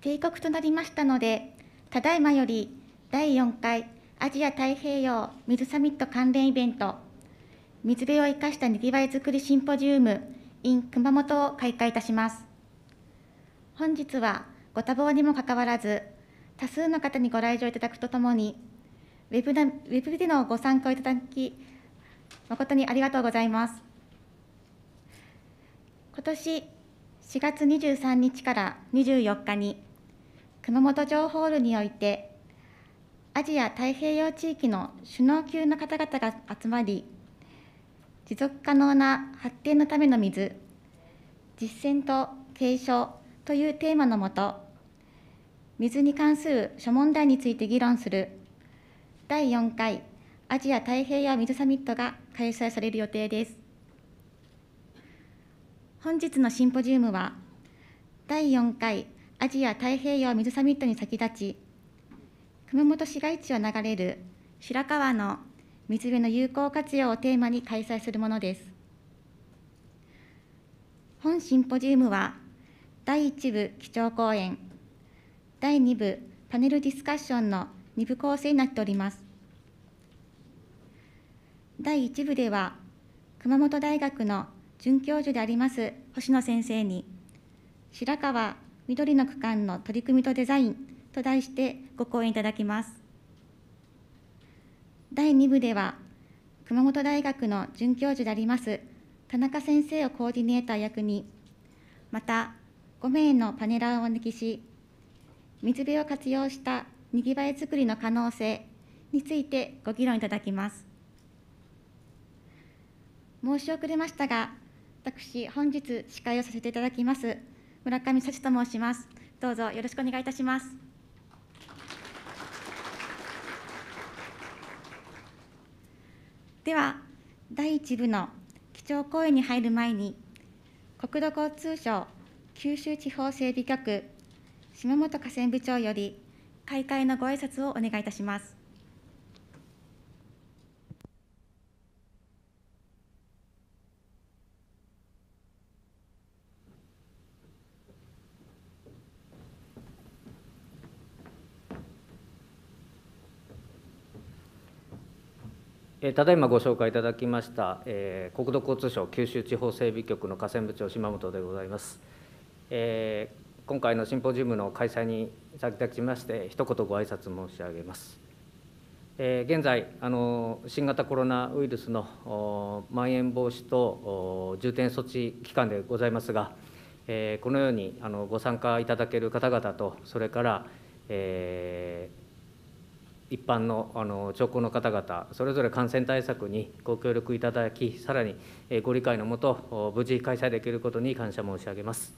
定刻となりましたので、ただいまより第4回アジア太平洋水サミット関連イベント、水辺を生かしたにぎわいづくりシンポジウム in 熊本を開会いたします。本日はご多忙にもかかわらず、多数の方にご来場いただくとともに、ウェブなウェブでのご参加をいただき、誠にありがとうございます。今年4月23日から24日に熊本城ホールにおいてアジア太平洋地域の首脳級の方々が集まり持続可能な発展のための水実践と継承というテーマのもと水に関する諸問題について議論する第4回アジア太平洋水サミットが開催される予定です本日のシンポジウムは第4回アジア太平洋水サミットに先立ち、熊本市街地を流れる白川の水辺の有効活用をテーマに開催するものです。本シンポジウムは、第1部基調講演、第2部パネルディスカッションの2部構成になっております。第1部では、熊本大学の准教授であります星野先生に、白川緑の区間の取り組みとデザインと題してご講演いただきます。第2部では、熊本大学の准教授であります田中先生をコーディネーター役に、また5名のパネラーをお抜きし、水辺を活用したにぎわいづくりの可能性についてご議論いただきます。申し遅れましたが、私、本日司会をさせていただきます。村上幸と申します。どうぞよろしくお願いいたします。では、第一部の基調講演に入る前に、国土交通省九州地方整備局下本河川部長より開会のご挨拶をお願いいたします。えただいまご紹介いただきました、えー、国土交通省九州地方整備局の河川部長島本でございます、えー、今回のシンポジウムの開催に先立ちまして一言ご挨拶申し上げます、えー、現在あの新型コロナウイルスのまん延防止等重点措置期間でございますが、えこのようにあのご参加いただける方々とそれから、えー、一般のあの聴講の方々、それぞれ感染対策にご協力いただき、さらにご理解のもと、無事開催できることに感謝申し上げます。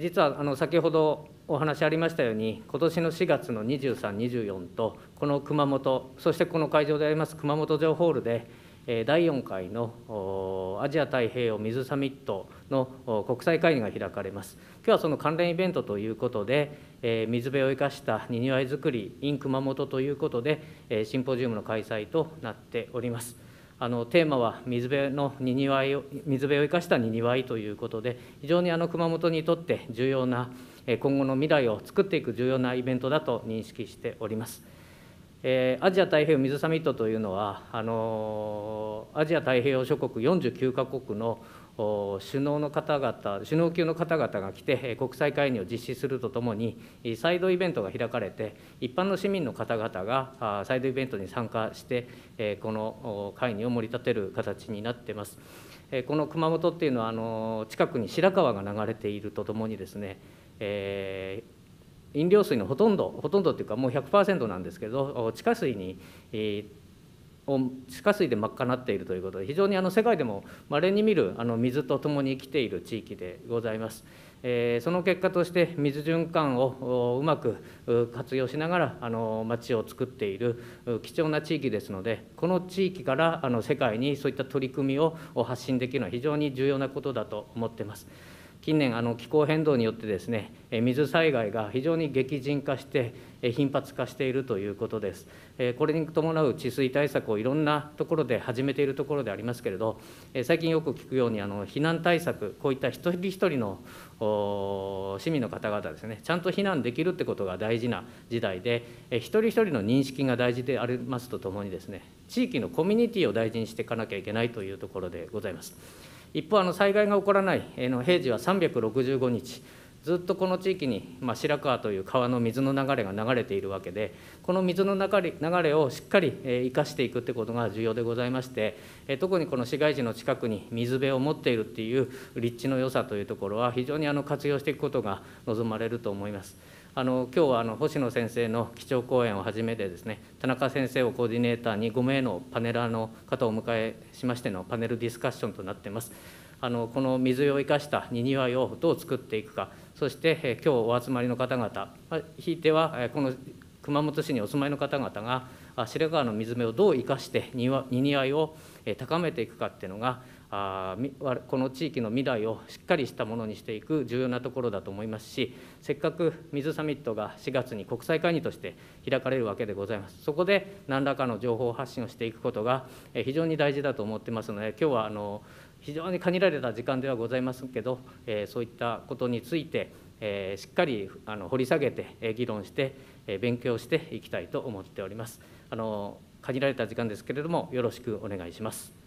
実はあの先ほどお話ありましたように、今年の4月の23、24と、この熊本、そしてこの会場であります熊本城ホールで、第4回のアジア太平洋水サミットの国際会議が開かれます。今日はその関連イベントということで、え水辺を生かしたにぎわいづくり in 熊本ということで、えシンポジウムの開催となっております。あのテーマは水辺のにぎわいを水辺を生かしたにぎわいということで非常にあの熊本にとって重要な今後の未来を作っていく重要なイベントだと認識しております。えアジア太平洋水サミットというのは、あのアジア太平洋諸国49か国の首脳の方々、首脳級の方々が来て、国際会議を実施するとともに、サイドイベントが開かれて、一般の市民の方々がサイドイベントに参加して、この会議を盛り立てる形になっています。この熊本っていうのは、あの近くに白川が流れているとともにですね、えー飲料水のほとんどほとんどというかもう100%なんですけど地下水に、えー、地下水で真っ赤なっているということで非常にあの世界でもまれに見るあの水と共に生きている地域でございます。えその結果として水循環をうまく活用しながらあの町を作っている貴重な地域ですのでこの地域からあの世界にそういった取り組みを発信できるのは非常に重要なことだと思っています。近年、気候変動によってですね、水災害が非常に激甚化して、頻発化しているということです。これに伴う治水対策をいろんなところで始めているところでありますけれど、最近よく聞くように、避難対策、こういった一人一人の市民の方々ですね、ちゃんと避難できるってことが大事な時代で、一人一人の認識が大事でありますとともにですね、地域のコミュニティを大事にしていかなきゃいけないというところでございます。一方、災害が起こらない平時は365日、ずっとこの地域に、まあ、白川という川の水の流れが流れているわけで、この水の流れ流れをしっかり、え生かしていくということが重要でございまして、え特にこの市街地の近くに水辺を持っているっていう立地の良さというところは、非常にあの活用していくことが望まれると思います。あの今日はあの星野先生の基調講演をはじめてですね田中先生をコーディネーターに5名のパネラーの方をお迎えしましてのパネルディスカッションとなっています。あのこの水を生かしたにぎわいをどう作っていくか、そして今日お集まりの方々、ひいてはこの熊本市にお住まいの方々が白川の水辺をどう生かしてにぎわいを高めていくかっていうのがあこの地域の未来をしっかりしたものにしていく重要なところだと思いますしせっかく水サミットが4月に国際会議として開かれるわけでございますそこで何らかの情報発信をしていくことが非常に大事だと思ってますので今日はあの非常に限られた時間ではございますけど、えそういったことについて、えしっかりあの掘り下げて、え議論して、え勉強していきたいと思っておりますあの限られた時間ですけれどもよろしくお願いします。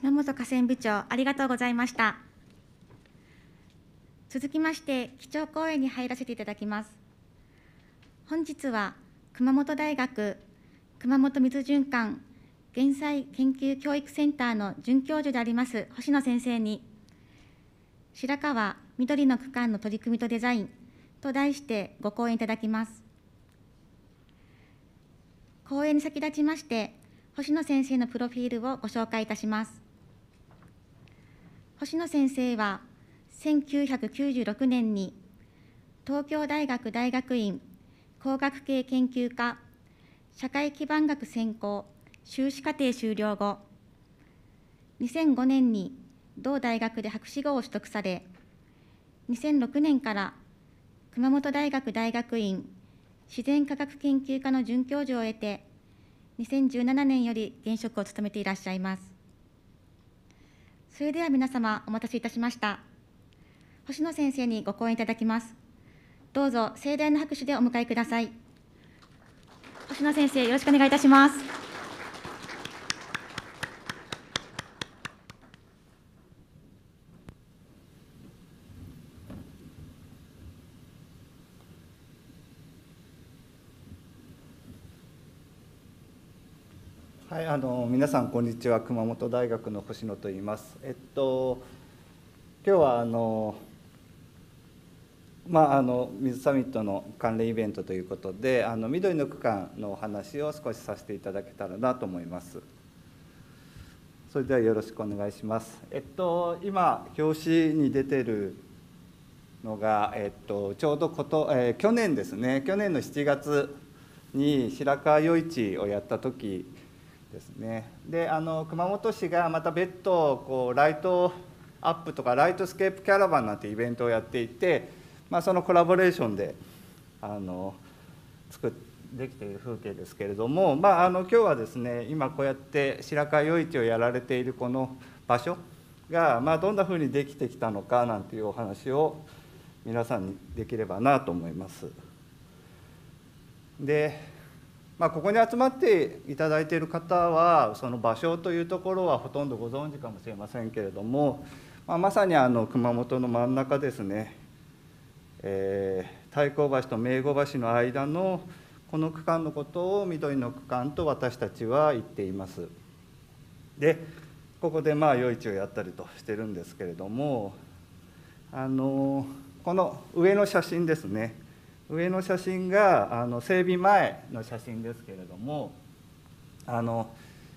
島本河川部長、ありがとうございました。続きまして、基調講演に入らせていただきます。本日は、熊本大学熊本水循環減災研究教育センターの准教授であります星野先生に、白川緑の区間の取り組みとデザインと題してご講演いただきます。講演に先立ちまして、星野先生のプロフィールをご紹介いたします。星野先生は1996年に東京大学大学院工学系研究科社会基盤学専攻修士課程修了後2005年に同大学で博士号を取得され2006年から熊本大学大学院自然科学研究科の准教授を得て2017年より現職を務めていらっしゃいますそれでは皆様お待たせいたしました星野先生にご講演いただきますどうぞ盛大な拍手でお迎えください星野先生よろしくお願いいたしますはい、あの皆さんこんにちは熊本大学の星野と言います。えっと今日はあのまああの水サミットの関連イベントということで、あの緑の区間のお話を少しさせていただけたらなと思います。それではよろしくお願いします。えっと今表紙に出てるのがえっとちょうどこと、えー、去年ですね。去年の7月に白川余一をやった時ですねであの熊本市がまた別途こうライトアップとかライトスケープキャラバンなんてイベントをやっていて、まあ、そのコラボレーションであの作できている風景ですけれども、まあ、あの今日はですね今こうやって白川夜市をやられているこの場所が、まあ、どんなふうにできてきたのかなんていうお話を皆さんにできればなと思います。でまあ、ここに集まっていただいている方はその場所というところはほとんどご存知かもしれませんけれども、まあ、まさにあの熊本の真ん中ですね、えー、太閤橋と明後橋の間のこの区間のことを緑の区間と私たちは言っています。でここでまあ夜市をやったりとしてるんですけれどもあのこの上の写真ですね上の写真があの整備前の写真ですけれどもあの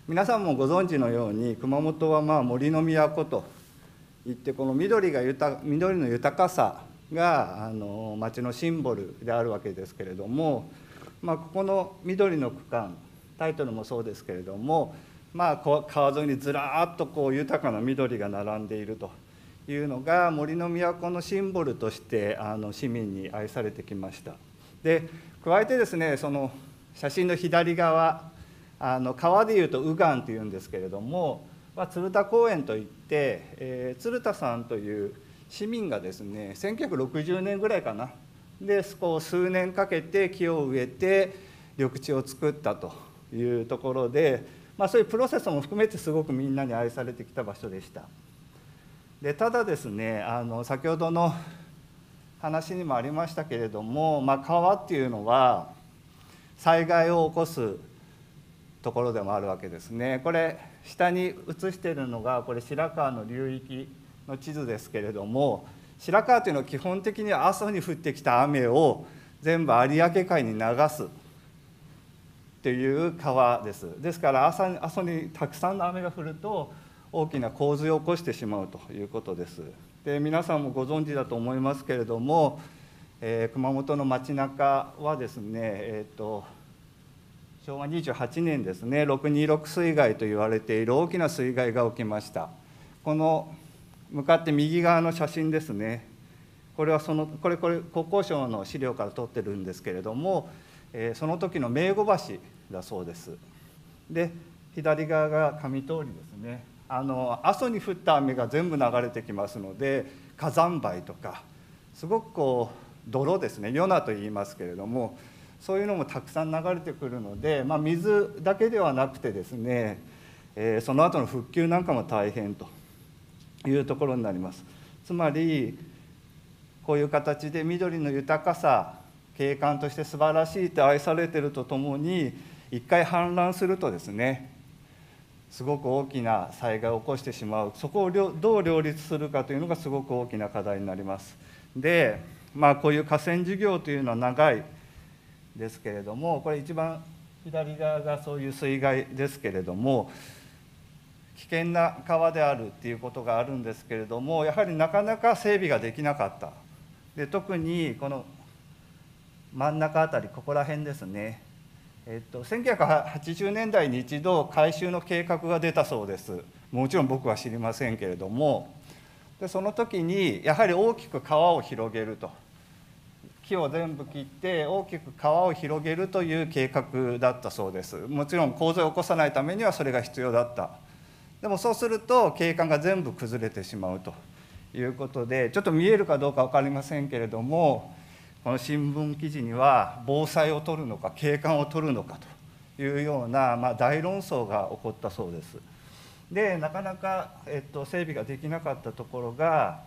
皆さんもご存知のように熊本はまあ森の都といってこの緑が豊緑の豊かさがあの町のシンボルであるわけですけれども、まあ、ここの緑の区間タイトルもそうですけれども、まあ、川沿いにずらっとこう豊かな緑が並んでいると。いうのが森の都のシンボルとしてあの市民に愛されてきましたで加えてですねその写真の左側あの川でいうと右岸というんですけれども、まあ、鶴田公園といって、えー、鶴田さんという市民がですね1960年ぐらいかなでこう数年かけて木を植えて緑地を作ったというところで、まあ、そういうプロセスも含めてすごくみんなに愛されてきた場所でした。でただですねあの先ほどの話にもありましたけれども、まあ、川っていうのは災害を起こすところでもあるわけですねこれ下に写してるのがこれ白川の流域の地図ですけれども白川というのは基本的に阿蘇に降ってきた雨を全部有明海に流すという川ですですから阿蘇にたくさんの雨が降ると大きな洪水を起こしてしまうということです。で皆さんもご存知だと思いますけれども、えー、熊本の街中はですね、えーと、と昭和28年ですね626水害と言われている大きな水害が起きましたこの向かって右側の写真ですねこれはそのこれこれ国交省の資料から撮ってるんですけれども、えー、その時の名護橋だそうですで左側が上通りですねあの阿蘇に降った雨が全部流れてきますので火山灰とかすごくこう泥ですねヨナと言いますけれどもそういうのもたくさん流れてくるので、まあ、水だけではなくてですね、えー、その後の復旧なんかも大変というところになります。つまりこういう形で緑の豊かさ景観として素晴らしいって愛されてるとともに一回氾濫するとですねすごく大きな災害を起こしてしまうそこをどう両立するかというのがすごく大きな課題になりますで、まあ、こういう河川事業というのは長いですけれどもこれ一番左側がそういう水害ですけれども危険な川であるっていうことがあるんですけれどもやはりなかなか整備ができなかったで特にこの真ん中辺りここら辺ですねえっと、1980年代に一度改修の計画が出たそうですもちろん僕は知りませんけれどもでその時にやはり大きく川を広げると木を全部切って大きく川を広げるという計画だったそうですもちろん洪水を起こさないためにはそれが必要だったでもそうすると景観が全部崩れてしまうということでちょっと見えるかどうか分かりませんけれどもこの新聞記事には防災を取るのか景観を取るのかというような、まあ、大論争が起こったそうです。でなかなか、えっと、整備ができなかったところが、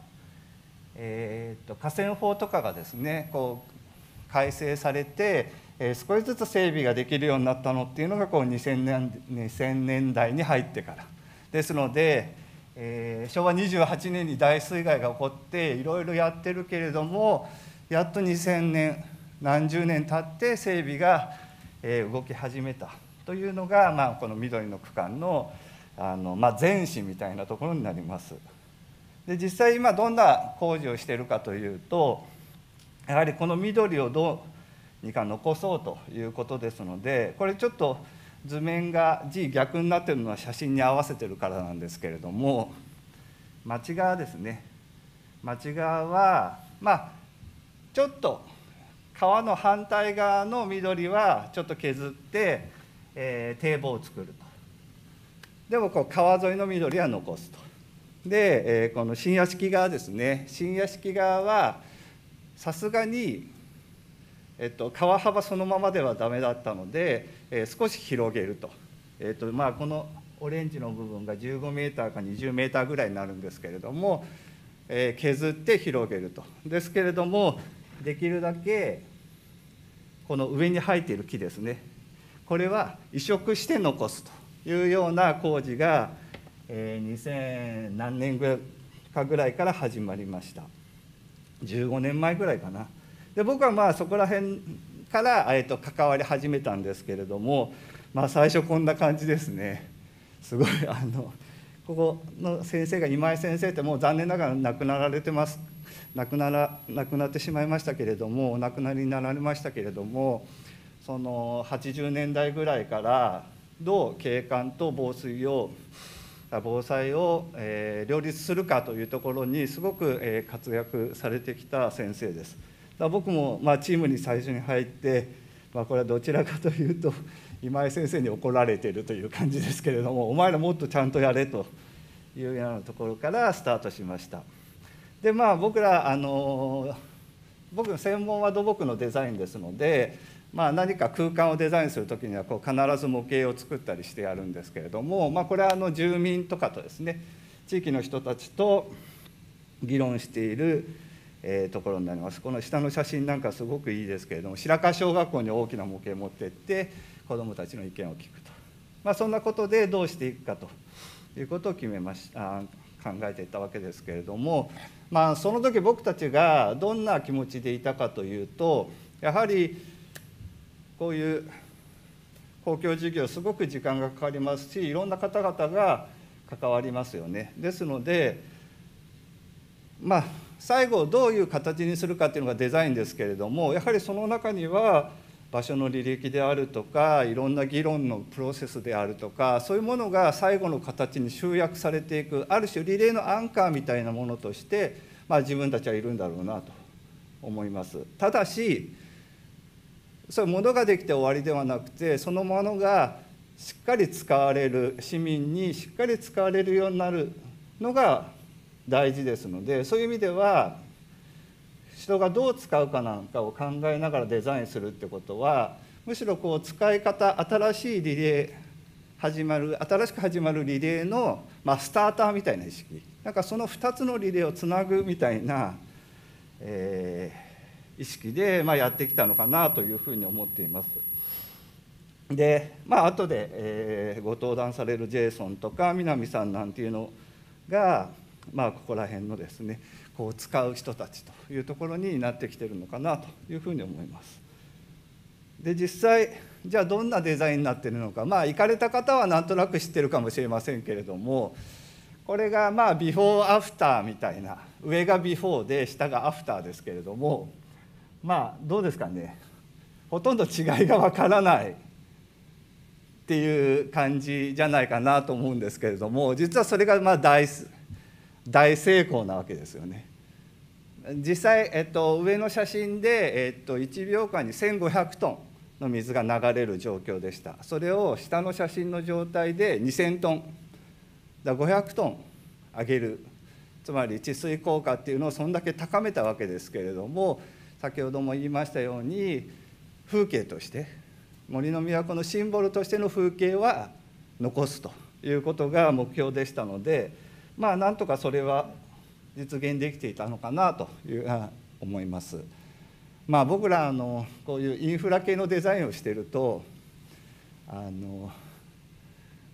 えー、っと河川法とかがですねこう改正されて、えー、少しずつ整備ができるようになったのっていうのがこう2000年 ,2000 年代に入ってから。ですので、えー、昭和28年に大水害が起こっていろいろやってるけれどもやっと2000年何十年経って整備が動き始めたというのが、まあ、この緑の区間のあの、まあ、前史みたいなところになります。で実際今どんな工事をしているかというとやはりこの緑をどうにか残そうということですのでこれちょっと図面が字逆になってるのは写真に合わせてるからなんですけれども町側ですね町側はまあちょっと川の反対側の緑はちょっと削って、えー、堤防を作るとでもこう川沿いの緑は残すとで、えー、この新屋敷側ですね新屋敷側はさすがに、えっと、川幅そのままではダメだったので、えー、少し広げると,、えーとまあ、このオレンジの部分が15メーターか20メーターぐらいになるんですけれども、えー、削って広げるとですけれどもできるだけこの上に生えている木ですねこれは移植して残すというような工事が、え2000何年ぐらいかぐらいから始まりました15年前ぐらいかなで僕はまあそこら辺から、えー、と関わり始めたんですけれども、まあ、最初こんな感じですねすごいあのここの先生が今井先生ってもう残念ながら亡くなられてます亡くなら亡くなってしまいましたけれどもお亡くなりになられましたけれどもその80年代ぐらいからどう景観と防水を防災を、え両立するかというところにすごく、え活躍されてきた先生です。だ僕も、まあ、チームに最初に入って、まあ、これはどちらかというと今井先生に怒られてるという感じですけれどもお前らもっとちゃんとやれというようなところからスタートしましたでまあ僕らあの僕の専門は土木のデザインですので、まあ、何か空間をデザインする時にはこう必ず模型を作ったりしてやるんですけれども、まあ、これはあの住民とかとですね地域の人たちと議論しているえところになりますこの下の写真なんかすごくいいですけれども白河小学校に大きな模型持ってって子どもたちの意見を聞くと、まあ、そんなことでどうしていくかということを決めました考えていたわけですけれども、まあ、その時僕たちがどんな気持ちでいたかというとやはりこういう公共事業すごく時間がかかりますしいろんな方々が関わりますよね。ですのでまあ最後どういう形にするかっていうのがデザインですけれどもやはりその中には場所の履歴であるとかいろんな議論のプロセスであるとかそういうものが最後の形に集約されていくある種リレーのアンカーみたいなものとして、まあ、自分たちはいるんだろうなと思います。ただしそうものができて終わりではなくてそのものがしっかり使われる市民にしっかり使われるようになるのが大事ですのでそういう意味では人がどう使うかなんかを考えながらデザインするってことはむしろこう使い方新しいリレー始まる新しく始まるリレーの、まあ、スターターみたいな意識なんかその2つのリレーをつなぐみたいな、えー、意識で、まあ、やってきたのかなというふうに思っています。でまあ後で、えー、ご登壇されるジェイソンとか南さんなんていうのが、まあ、ここら辺のですねこう使う人たちというところになってきてるのかなというふうに思います。で実際じゃあどんなデザインになってるのかまあ行かれた方はなんとなく知ってるかもしれませんけれどもこれがまあビフォーアフターみたいな上がビフォーで下がアフターですけれどもまあどうですかねほとんど違いがわからないっていう感じじゃないかなと思うんですけれども実はそれがまあダイス大成功なわけですよね。実際、えっと、上の写真で、えっと、1秒間に1500トンの水が流れる状況でしたそれを下の写真の状態で2000トンだ500トン上げるつまり治水効果っていうのをそんだけ高めたわけですけれども先ほども言いましたように風景として森の都のシンボルとしての風景は残すということが目標でしたので。まあ、なんとかそれは実現できていたのかなという思います。まあ、僕らのこういうインフラ系のデザインをしてるとあの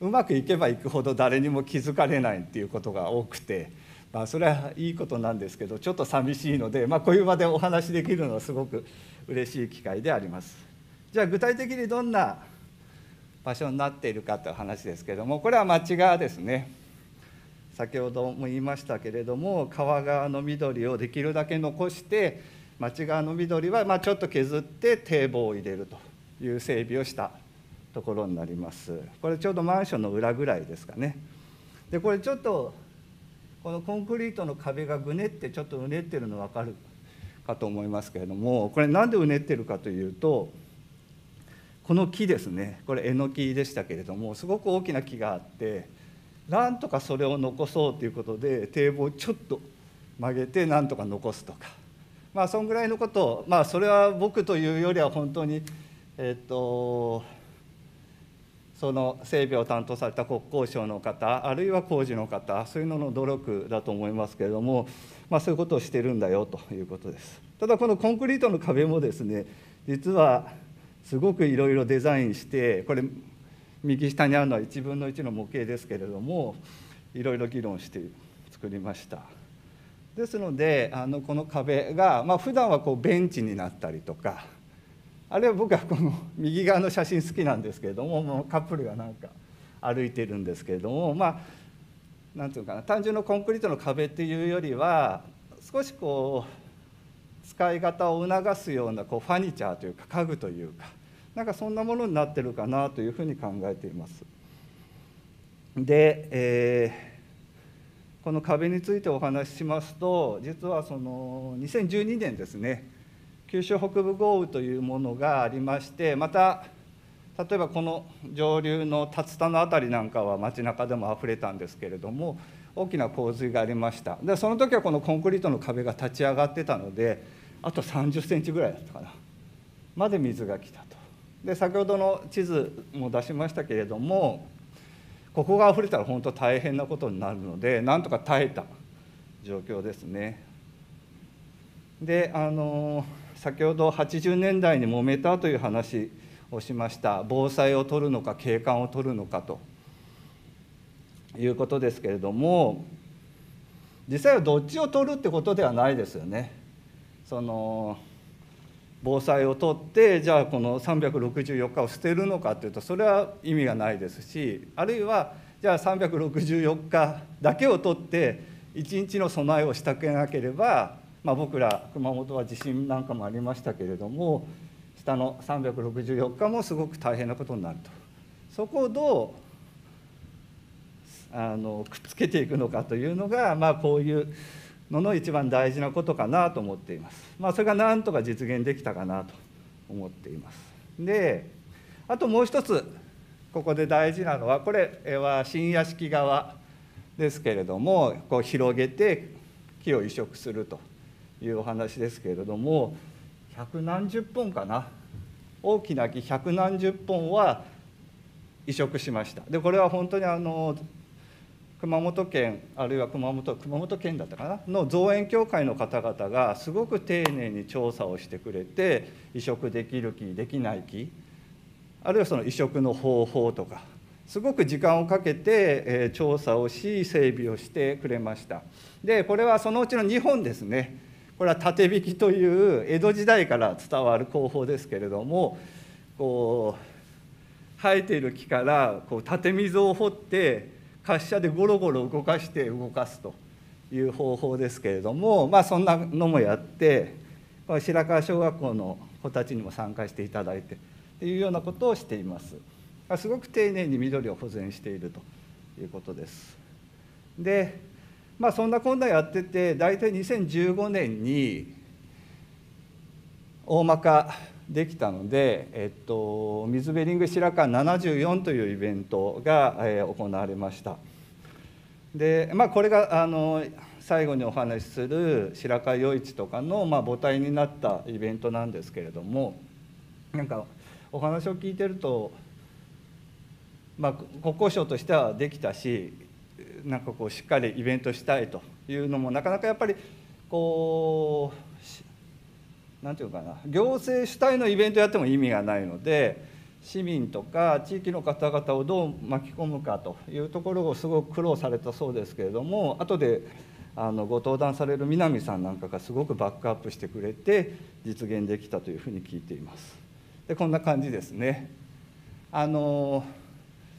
うまくいけばいくほど誰にも気づかれないっていうことが多くて、まあ、それはいいことなんですけどちょっと寂しいので、まあ、こういう場でお話しできるのはすごく嬉しい機会であります。じゃあ具体的にどんな場所になっているかという話ですけどもこれは町側ですね。先ほども言いましたけれども川側の緑をできるだけ残して町側の緑はまちょっと削って堤防を入れるという整備をしたところになりますこれちょうどマンションの裏ぐらいですかねでこれちょっとこのコンクリートの壁がぐねってちょっとうねってるの分かるかと思いますけれどもこれ何でうねってるかというとこの木ですねこれえのきでしたけれどもすごく大きな木があってなんとかそれを残そうということで堤防をちょっと曲げてなんとか残すとかまあそんぐらいのことをまあそれは僕というよりは本当にえっとその整備を担当された国交省の方あるいは工事の方そういうのの努力だと思いますけれども、まあ、そういうことをしてるんだよということですただこのコンクリートの壁もですね実はすごくいろいろデザインしてこれ右下にあるのは1分の1の模型ですけれどもいろいろ議論して作りました。ですのであのこの壁が、まあ普段はこうベンチになったりとかあるいは僕はこの 右側の写真好きなんですけれどももうカップルがなんか歩いてるんですけれどもまあ何て言うかな単純なコンクリートの壁っていうよりは少しこう使い方を促すようなこうファニチャーというか家具というかなんかそんなものになってるかなというふうに考えています。で、えー、この壁についてお話ししますと実はその2012年ですね九州北部豪雨というものがありましてまた例えばこの上流の竜田の辺りなんかは街中でもあふれたんですけれども大きな洪水がありましたでその時はこのコンクリートの壁が立ち上がってたのであと30センチぐらいだったかなまで水が来たで先ほどの地図も出しましたけれどもここが溢れたら本当大変なことになるのでなんとか耐えた状況ですね。であの先ほど80年代に揉めたという話をしました防災を取るのか景観を取るのかということですけれども実際はどっちを取るってことではないですよね。その防災をとってじゃあこの364日を捨てるのかというとそれは意味がないですしあるいはじゃあ364日だけをとって一日の備えをしたけなければ、まあ、僕ら熊本は地震なんかもありましたけれども下の364日もすごく大変なことになると。そこをどうあのくっつけていくのかというのが、まあ、こういうのの一番大事なことかなと思っています。まあ、それがなんとか実現できたかなと思っています。であともう一つここで大事なのはこれは新屋敷側ですけれどもこう広げて木を移植するというお話ですけれども百何十本かな大きな木百何十本は移植しましたでこれは本当にあの熊本県あるいは熊本熊本県だったかなの造園協会の方々がすごく丁寧に調査をしてくれて移植できる木できない木あるいはその移植の方法とかすごく時間をかけて、え調査をし整備をしてくれましたでこれはそのうちの2本ですねこれは縦引きという江戸時代から伝わる工法ですけれどもこう生えている木からこう縦溝を掘って滑車でゴロゴロ動かして動かすという方法ですけれども、まあ、そんなのもやって白川小学校の子たちにも参加していただいてっていうようなことをしています。すごく丁寧に緑を保全しているということです。でまあそんなこんなやってて大体2015年に大まかできたので、えっと、水ベリング白川74というイベントが、えー、行われました。でまあ、これがあの最後にお話しする白川余市とかの、まあ、母体になったイベントなんですけれどもなんかお話を聞いてると、まあ、国交省としてはできたしなんかこうしっかりイベントしたいというのもなかなかやっぱりこうんていうかな行政主体のイベントやっても意味がないので市民とか地域の方々をどう巻き込むかというところをすごく苦労されたそうですけれども後であのご登壇される南さんなんかがすごくバックアップしてくれて実現できたというふうに聞いています。でこんな感じですね。あの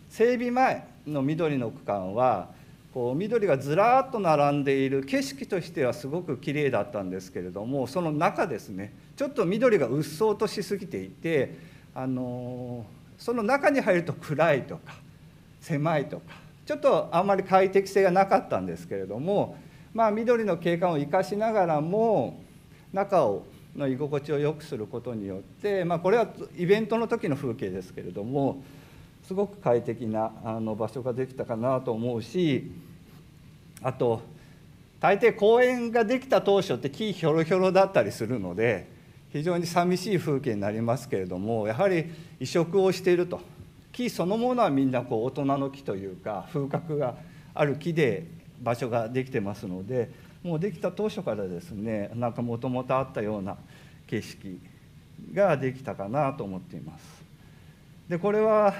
整備前の緑の区間はこう緑がずらっと並んでいる景色としてはすごく綺麗だったんですけれどもその中ですねちょっと緑がうっそうとしすぎていてあのその中に入ると暗いとか狭いとかちょっとあんまり快適性がなかったんですけれどもまあ緑の景観を生かしながらも中をの居心地を良くすることによって、まあ、これはイベントの時の風景ですけれどもすごく快適なあの場所ができたかなと思うしあと大抵公園ができた当初って木ひょろひょろだったりするので非常に寂しい風景になりますけれどもやはり移植をしていると木そのものはみんなこう大人の木というか風格がある木で場所ができてますのでもうできた当初からですねなんかもともとあったような景色ができたかなと思っています。でこれは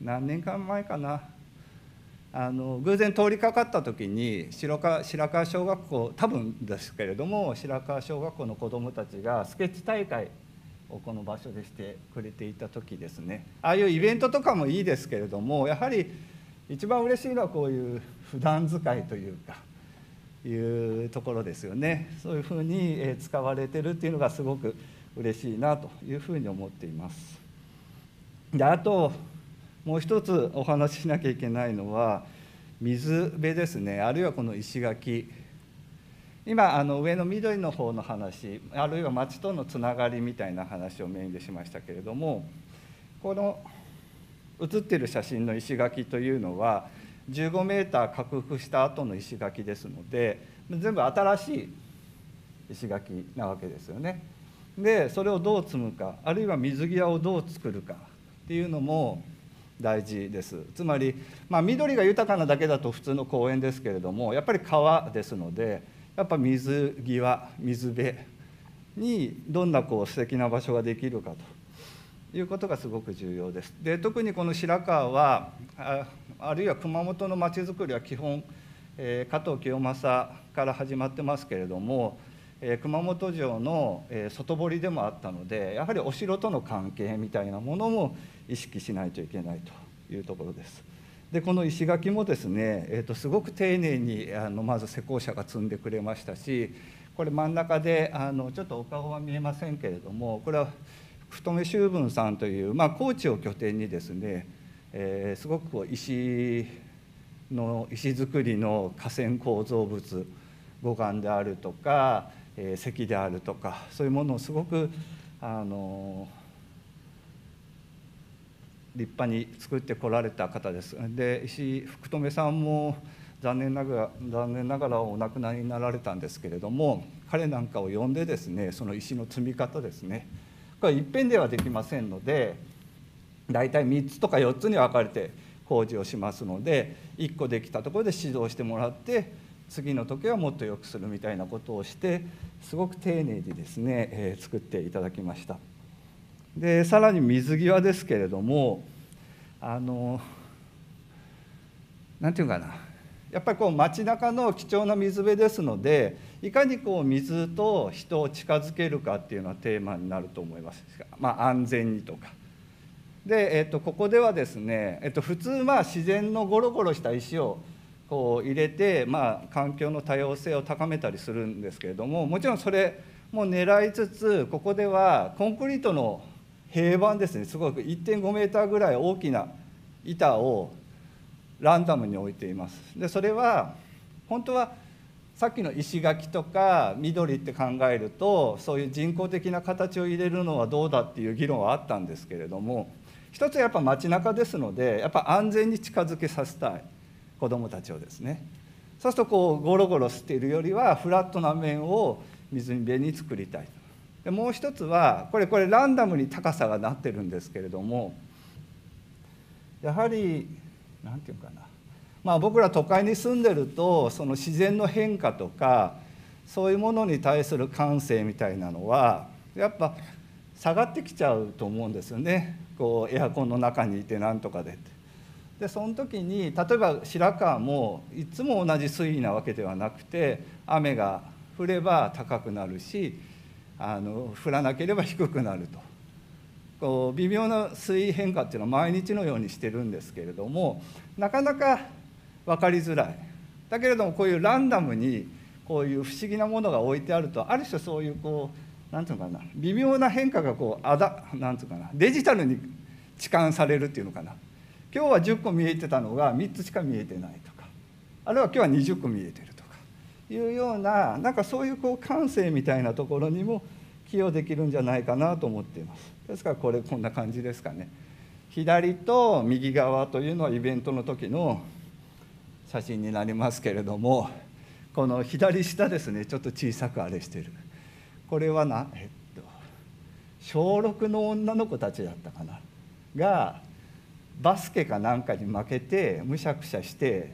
何年間前かなあの偶然通りかかった時に白川白川小学校多分ですけれども白川小学校の子どもたちがスケッチ大会をこの場所でしてくれていた時ですねああいうイベントとかもいいですけれどもやはり一番嬉しいのはこういう普段使いというかいうところですよねそういうふうに使われてるっていうのがすごく嬉しいなというふうに思っています。であともう一つお話ししなきゃいけないのは水辺ですねあるいはこの石垣今あの上の緑の方の話あるいは町とのつながりみたいな話をメインでしましたけれどもこの写ってる写真の石垣というのは15メーター拡幅した後の石垣ですので全部新しい石垣なわけですよね。でそれをどう積むかあるいは水際をどう作るかっていうのも大事ですつまり、まあ、緑が豊かなだけだと普通の公園ですけれどもやっぱり川ですのでやっぱ水際水辺にどんなこう素敵な場所ができるかということがすごく重要です。で特にこの白川はあるいは熊本のまちづくりは基本、えー、加藤清正から始まってますけれどもえ熊本城の、え外堀でもあったのでやはりお城との関係みたいなものも意識しないといけないというところです。でこの石垣もですね、えー、とすごく丁寧にあのまず施工者が積んでくれましたしこれ真ん中であのちょっとお顔は見えませんけれどもこれは福留修文さんという、まあ、高知を拠点にですね、えー、すごくこう石の石造りの河川構造物護岸であるとかえ咳であるとかそういうものをすごくあの立派に作ってこられた方です。で石井福留さんも残念ながら残念ながらお亡くなりになられたんですけれども彼なんかを呼んでですねその石の積み方ですねこれいっぺんではできませんので大体3つとか4つに分かれて工事をしますので1個できたところで指導してもらって次の時はもっと良くするみたいなことをしてすごく丁寧にですね、えー、作っていただきましたでさらに水際ですけれどもあの何て言うかなやっぱりこう街中の貴重な水辺ですのでいかにこう水と人を近づけるかっていうのはテーマになると思います、まあ、安全にとか。で、えっと、ここではですね、えっと、普通まあ自然のゴロゴロした石をを入れて、まあ、環境の多様性を高めたりするんですけれどももちろんそれも狙いつつここではコンクリートの平板ですねすごく1.5メーターぐらい大きな板をランダムに置いています。でそれは本当はさっきの石垣とか緑って考えるとそういう人工的な形を入れるのはどうだっていう議論はあったんですけれども一つはやっぱ街中ですのでやっぱ安全に近づけさせたい子供たちをですねそうするとこうゴロゴロしているよりはフラットな面を水辺に作りたいでもう一つはこれこれランダムに高さがなってるんですけれどもやはり何て言うかなまあ僕ら都会に住んでるとその自然の変化とかそういうものに対する感性みたいなのはやっぱ下がってきちゃうと思うんですよねこうエアコンの中にいてなんとかでって。でその時に例えば白川もいつも同じ水位なわけではなくて雨が降れば高くなるしあの降らなければ低くなるとこう微妙な水位変化っていうのは毎日のようにしてるんですけれどもなかなか分かりづらいだけれどもこういうランダムにこういう不思議なものが置いてあるとある種そういうこう何て言うのかな微妙な変化がこうあだなんて言うかなデジタルに置換されるっていうのかな今日は10個見えてたのが3つしか見えてないとかあるいは今日は20個見えてるとかいうようななんかそういうこう感性みたいなところにも寄与できるんじゃないかなと思っていますですからこれこんな感じですかね左と右側というのはイベントの時の写真になりますけれどもこの左下ですねちょっと小さくあれしてるこれはなえっと小6の女の子たちだったかながバスケかなんかに負けてむしゃくしゃして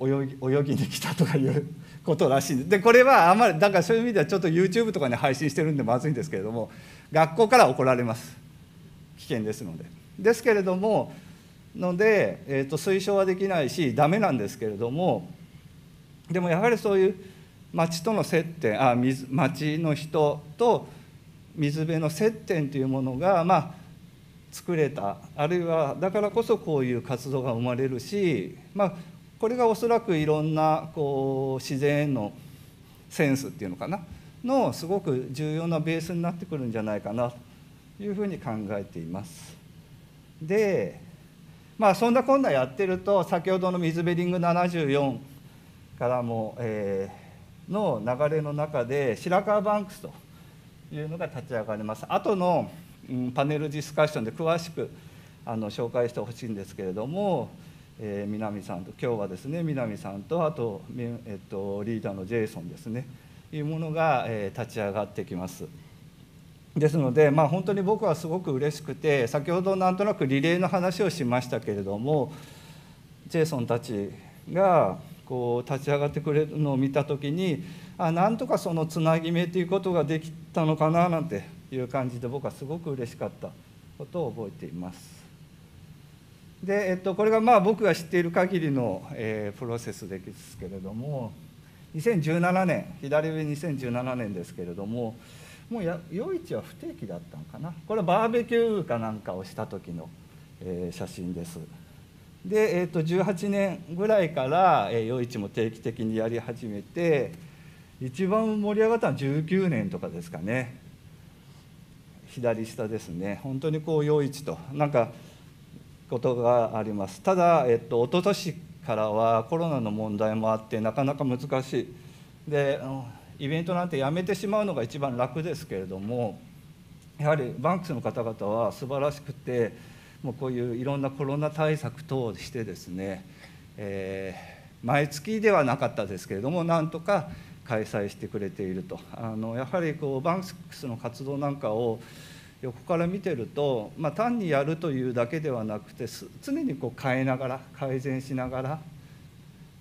泳ぎ泳ぎに来たとかいうことらしいでこれはあんまりだからそういう意味ではちょっと YouTube とかに配信してるんでまずいんですけれども学校から怒られます危険ですのでですけれどもので、えー、と推奨はできないしダメなんですけれどもでもやはりそういう町との接点あ水町の人と水辺の接点というものがまあ作れたあるいはだからこそこういう活動が生まれるし、まあ、これがおそらくいろんなこう自然へのセンスっていうのかなのすごく重要なベースになってくるんじゃないかなというふうに考えています。でまあそんなこんなやってると先ほどの「水ベリング74」からも、えー、の流れの中で白川バンクスというのが立ち上がります。後のパネルディスカッションで詳しくあの紹介してほしいんですけれども、えー、南さんと今日はですね南さんとあと,、えっとリーダーのジェイソンですねいうものが、えー、立ち上がってきます。ですので、まあ、本当に僕はすごく嬉しくて先ほどなんとなくリレーの話をしましたけれどもジェイソンたちがこう立ち上がってくれるのを見た時にあなんとかそのつなぎ目ということができたのかななんていう感じで僕はすごく嬉しかったことを覚えています。で、えっと、これがまあ僕が知っている限りの、えー、プロセスですけれども2017年左上2017年ですけれどももうや夜市は不定期だったのかなこれバーベキューかなんかをした時の、えー、写真です。で、えー、と18年ぐらいから、えー、夜市も定期的にやり始めて一番盛り上がったのは19年とかですかね左下ですね、本当にこう陽一と、なんかことがあります。ただ、えっと一昨年からはコロナの問題もあって、なかなか難しい。でイベントなんてやめてしまうのが一番楽ですけれども、やはりバンクスの方々は素晴らしくて、もうこういういろんなコロナ対策等をしてですね、えー、毎月ではなかったですけれども、なんとか開催してくれているとあのやはりこうバンクスの活動なんかを横から見てると、まあ、単にやるというだけではなくて常にこう変えながら改善しながら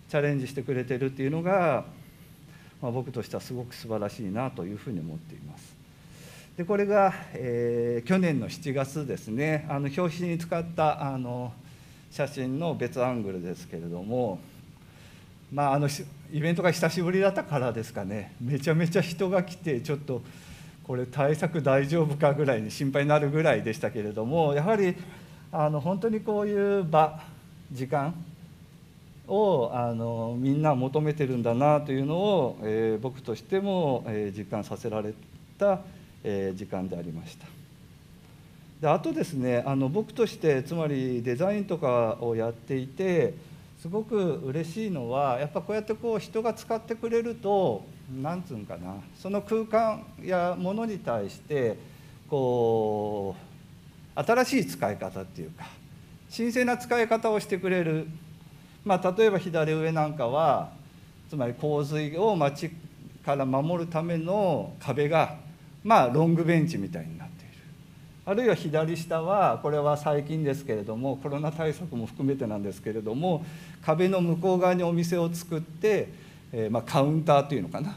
チャレンジしてくれてるっていうのが、まあ、僕としてはすごく素晴らしいなというふうに思っています。でこれが、えー、去年の7月ですねあの表紙に使ったあの写真の別アングルですけれども、まあ、あのイベントが久しぶりだったからですかねめちゃめちゃ人が来てちょっとこれ対策大丈夫かぐらいに心配になるぐらいでしたけれどもやはりあの本当にこういう場時間をあのみんな求めてるんだなというのを、えー、僕としても、えー、実感させられた、えー、時間でありました。であとですねあの僕としてつまりデザインとかをやっていてすごく嬉しいのはやっぱこうやってこう人が使ってくれると何つうんかなその空間やものに対してこう新しい使い方っていうか神聖な使い方をしてくれる、まあ、例えば左上なんかはつまり洪水を町から守るための壁が、まあ、ロングベンチみたいになる。あるいは左下はこれは最近ですけれどもコロナ対策も含めてなんですけれども壁の向こう側にお店を作って、えー、まあ、カウンターというのかな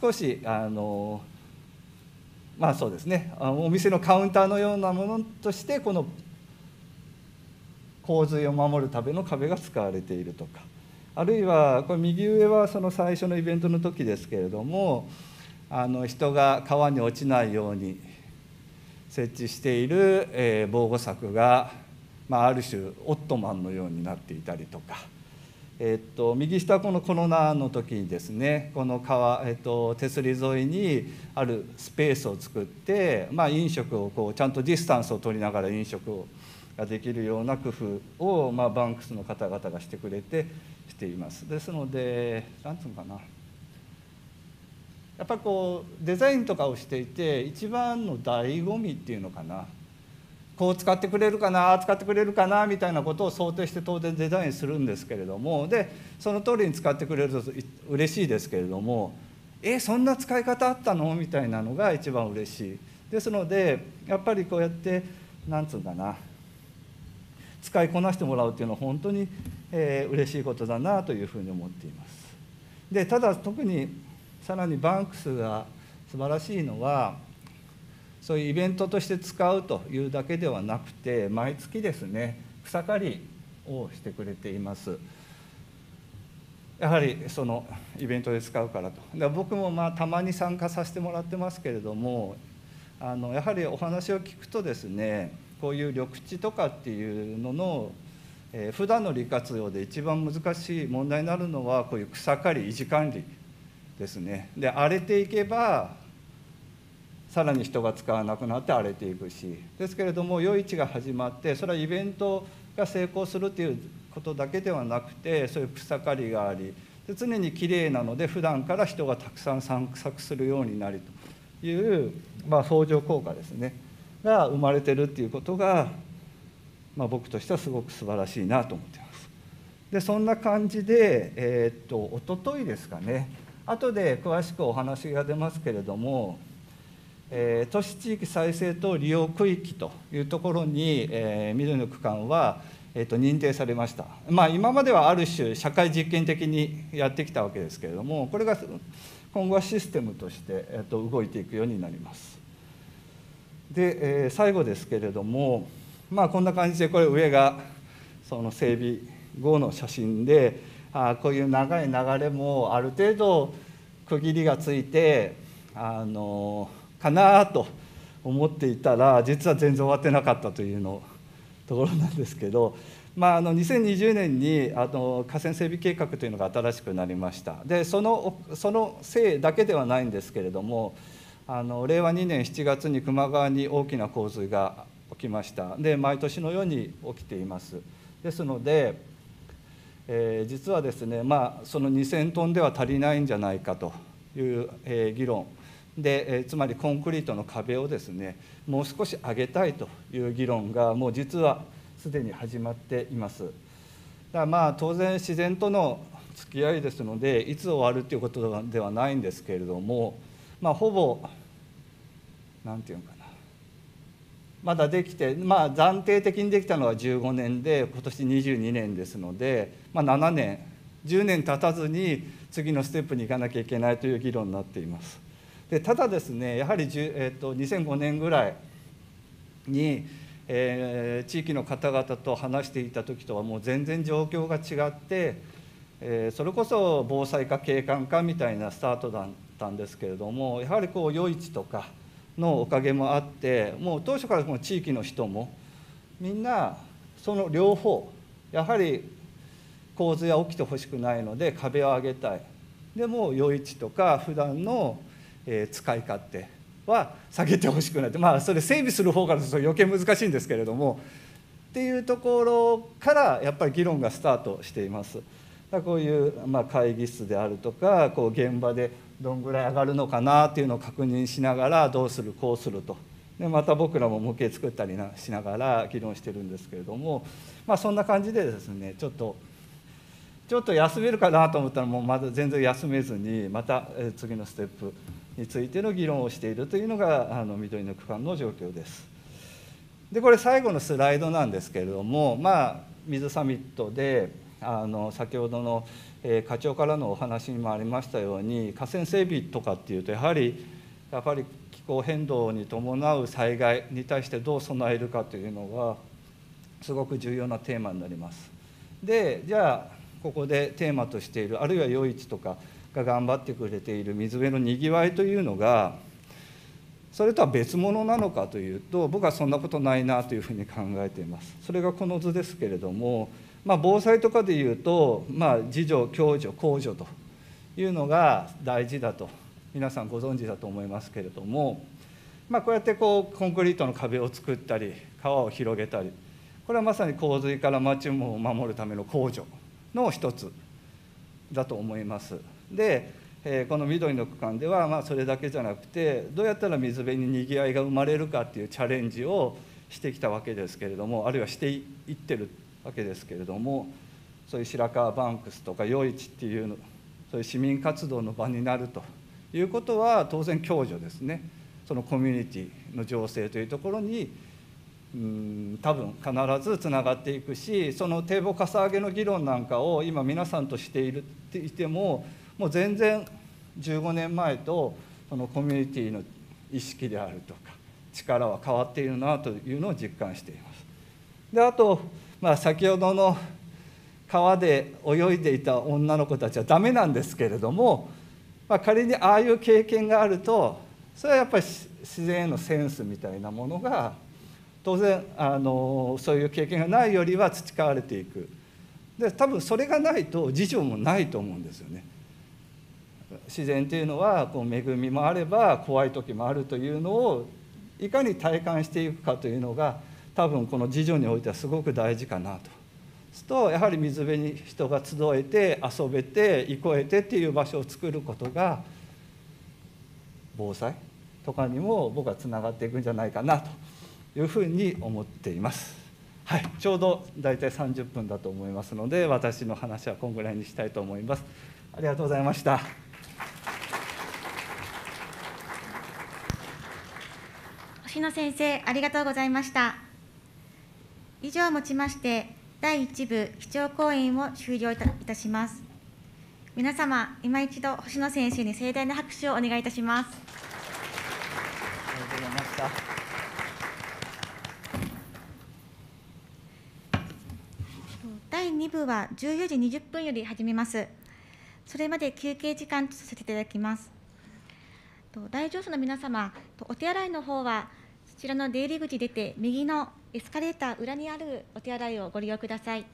少しあのまあそうですねお店のカウンターのようなものとしてこの洪水を守るための壁が使われているとかあるいはこれ右上はその最初のイベントの時ですけれどもあの人が川に落ちないように設置している、え防護柵が、まあ、ある種オットマンのようになっていたりとか、えっと、右下このコロナの時にですねこの川、えっと、手すり沿いにあるスペースを作って、まあ、飲食をこうちゃんとディスタンスを取りながら飲食をができるような工夫を、まあ、バンクスの方々がしてくれてしています。ですので何つうのかなやっぱこうデザインとかをしていて一番の醍醐味っていうのかなこう使ってくれるかな使ってくれるかなみたいなことを想定して当然デザインするんですけれどもでその通りに使ってくれると嬉しいですけれどもえそんな使い方あったのみたいなのが一番嬉しいですのでやっぱりこうやってなんつうんかな使いこなしてもらうっていうのは本当に、えー、嬉しいことだなというふうに思っています。でただ特にさらにバンクスが素晴らしいのはそういうイベントとして使うというだけではなくて毎月ですね草刈りをしてくれています。やはりそのイベントで使うからとで僕もまあたまに参加させてもらってますけれどもあのやはりお話を聞くとですねこういう緑地とかっていうのの、えー、普段の利活用で一番難しい問題になるのはこういう草刈り維持管理ですねで荒れていけばさらに人が使わなくなって荒れていくしですけれども夜市が始まってそれはイベントが成功するっていうことだけではなくてそういう草刈りがありで常にきれいなので普段から人がたくさん散策するようになるという、まあ、相乗効果ですねが生まれてるっていうことが、まあ、僕としてはすごく素晴らしいなと思ってます。でそんな感じで、えー、っと一昨日ですかね後で詳しくお話が出ますけれども、えー、都市地域再生等利用区域というところに、えー、緑の区間は、えーと、認定されました、まあ、今まではある種社会実験的にやってきたわけですけれどもこれが今後はシステムとして、えーと、動いていくようになりますで、えー、最後ですけれどもまあこんな感じでこれ上がその整備後の写真であこういう長い流れもある程度区切りがついてあのかなと思っていたら実は全然終わってなかったというのところなんですけど、まあ、あの2020年にあの河川整備計画というのが新しくなりましたでそのそのせいだけではないんですけれどもあの令和2年7月に球磨川に大きな洪水が起きましたで毎年のように起きていますですのでえー、実はですね、まあ、その2000トンでは足りないんじゃないかという、えー、議論で、えー、つまりコンクリートの壁をですねもう少し上げたいという議論がもう実はすでに始まっています。だからまあ当然自然との付き合いですのでいつ終わるということではないんですけれども、まあ、ほぼ何て言うのかまだできて、まあ、暫定的にできたのは15年で今年22年ですので、まあ、7年10年経たずに次のステップに行かなきゃいけないという議論になっています。でただですねやはり、えー、と2005年ぐらいに、えー、地域の方々と話していた時とはもう全然状況が違って、えー、それこそ防災か景観かみたいなスタートだったんですけれどもやはりこう余市とか。のおかげもあってもう当初からこの地域の人もみんなその両方やはり洪水は起きてほしくないので壁を上げたいでも余市とか普段の使い勝手は下げてほしくないってまあそれ整備する方からすると余計難しいんですけれどもっていうところからやっぱり議論がスタートしています。こういう、ま会議室であるとかこう現場でどんぐらい上がるのかなっていうのを確認しながらどうするこうするとでまた僕らも模型作ったりしながら議論してるんですけれども、まあ、そんな感じでですねちょっとちょっと休めるかなと思ったらもうまだ全然休めずにまた次のステップについての議論をしているというのがあの緑の区間の状況です。でこれ最後のスライドなんですけれどもまあ水サミットであの先ほどのえ課長からのお話にもありましたように河川整備とかっていうとやはりやっぱり気候変動に伴う災害に対してどう備えるかというのがすごく重要なテーマになります。でじゃあここでテーマとしているあるいは余市とかが頑張ってくれている水辺のにぎわいというのがそれとは別物なのかというと僕はそんなことないなというふうに考えています。それがこの図ですけれどもまあ、防災とかでいうと、まあ、自助共助公助というのが大事だと皆さんご存知だと思いますけれども、まあ、こうやってこうコンクリートの壁を作ったり川を広げたりこれはまさに洪水から町を守るための公助の一つだと思います。でえこの緑の区間では、まあ、それだけじゃなくてどうやったら水辺ににぎわいが生まれるかっていうチャレンジをしてきたわけですけれどもあるいはしていってるわけですけれどもそういう白川バンクスとか余市っていうそういう市民活動の場になるということは当然共助ですねそのコミュニティの情勢というところにうん多分必ずつながっていくしその堤防かさ上げの議論なんかを今皆さんとしているってってももう全然15年前とそのコミュニティの意識であるとか力は変わっているなというのを実感しています。であとまあ、先ほどの川で泳いでいた女の子たちはダメなんですけれども、まあ、仮にああいう経験があるとそれはやっぱり自然へのセンスみたいなものが当然あのそういう経験がないよりは培われていくで多分それがないと自助もないと思うんですよね。自然というのはこう恵みもあれば怖い時もあるというのをいかに体感していくかというのが多分この自助においてはすごく大事かなと。すとやはり水辺に人が集えて遊べて憩えてっていう場所を作ることが防災とかにも僕はつながっていくんじゃないかなというふうに思っています。はい、ちょうど大体30分だと思いますので私の話はこんぐらいにしたいと思います。ありがとうございました。星野先生ありがとうございました。以上をもちまして、第1部基調講演を終了いたいたします。皆様、今一度星野先生に盛大な拍手をお願いいたします。ありがとうございました。第2部は14時20分より始めます。それまで休憩時間とさせていただきます。大上者の皆様、お手洗いの方はちらの出入り口出て右のエスカレーター裏にあるお手洗いをご利用ください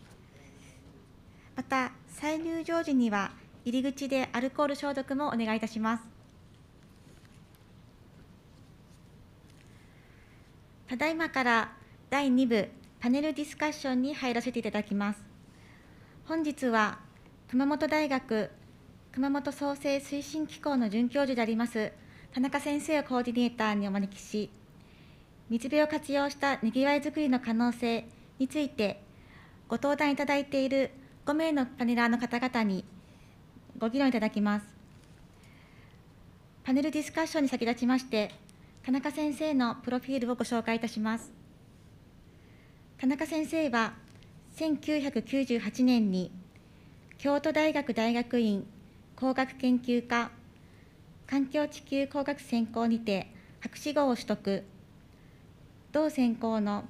また再入場時には入り口でアルコール消毒もお願いいたしますただいまから第2部パネルディスカッションに入らせていただきます本日は熊本大学熊本創生推進機構の准教授であります田中先生をコーディネーターにお招きし水辺を活用したにぎわいづくりの可能性についてご登壇いただいている5名のパネラーの方々にご議論いただきますパネルディスカッションに先立ちまして田中先生のプロフィールをご紹介いたします田中先生は1998年に京都大学大学院工学研究科環境地球工学専攻にて博士号を取得同専攻の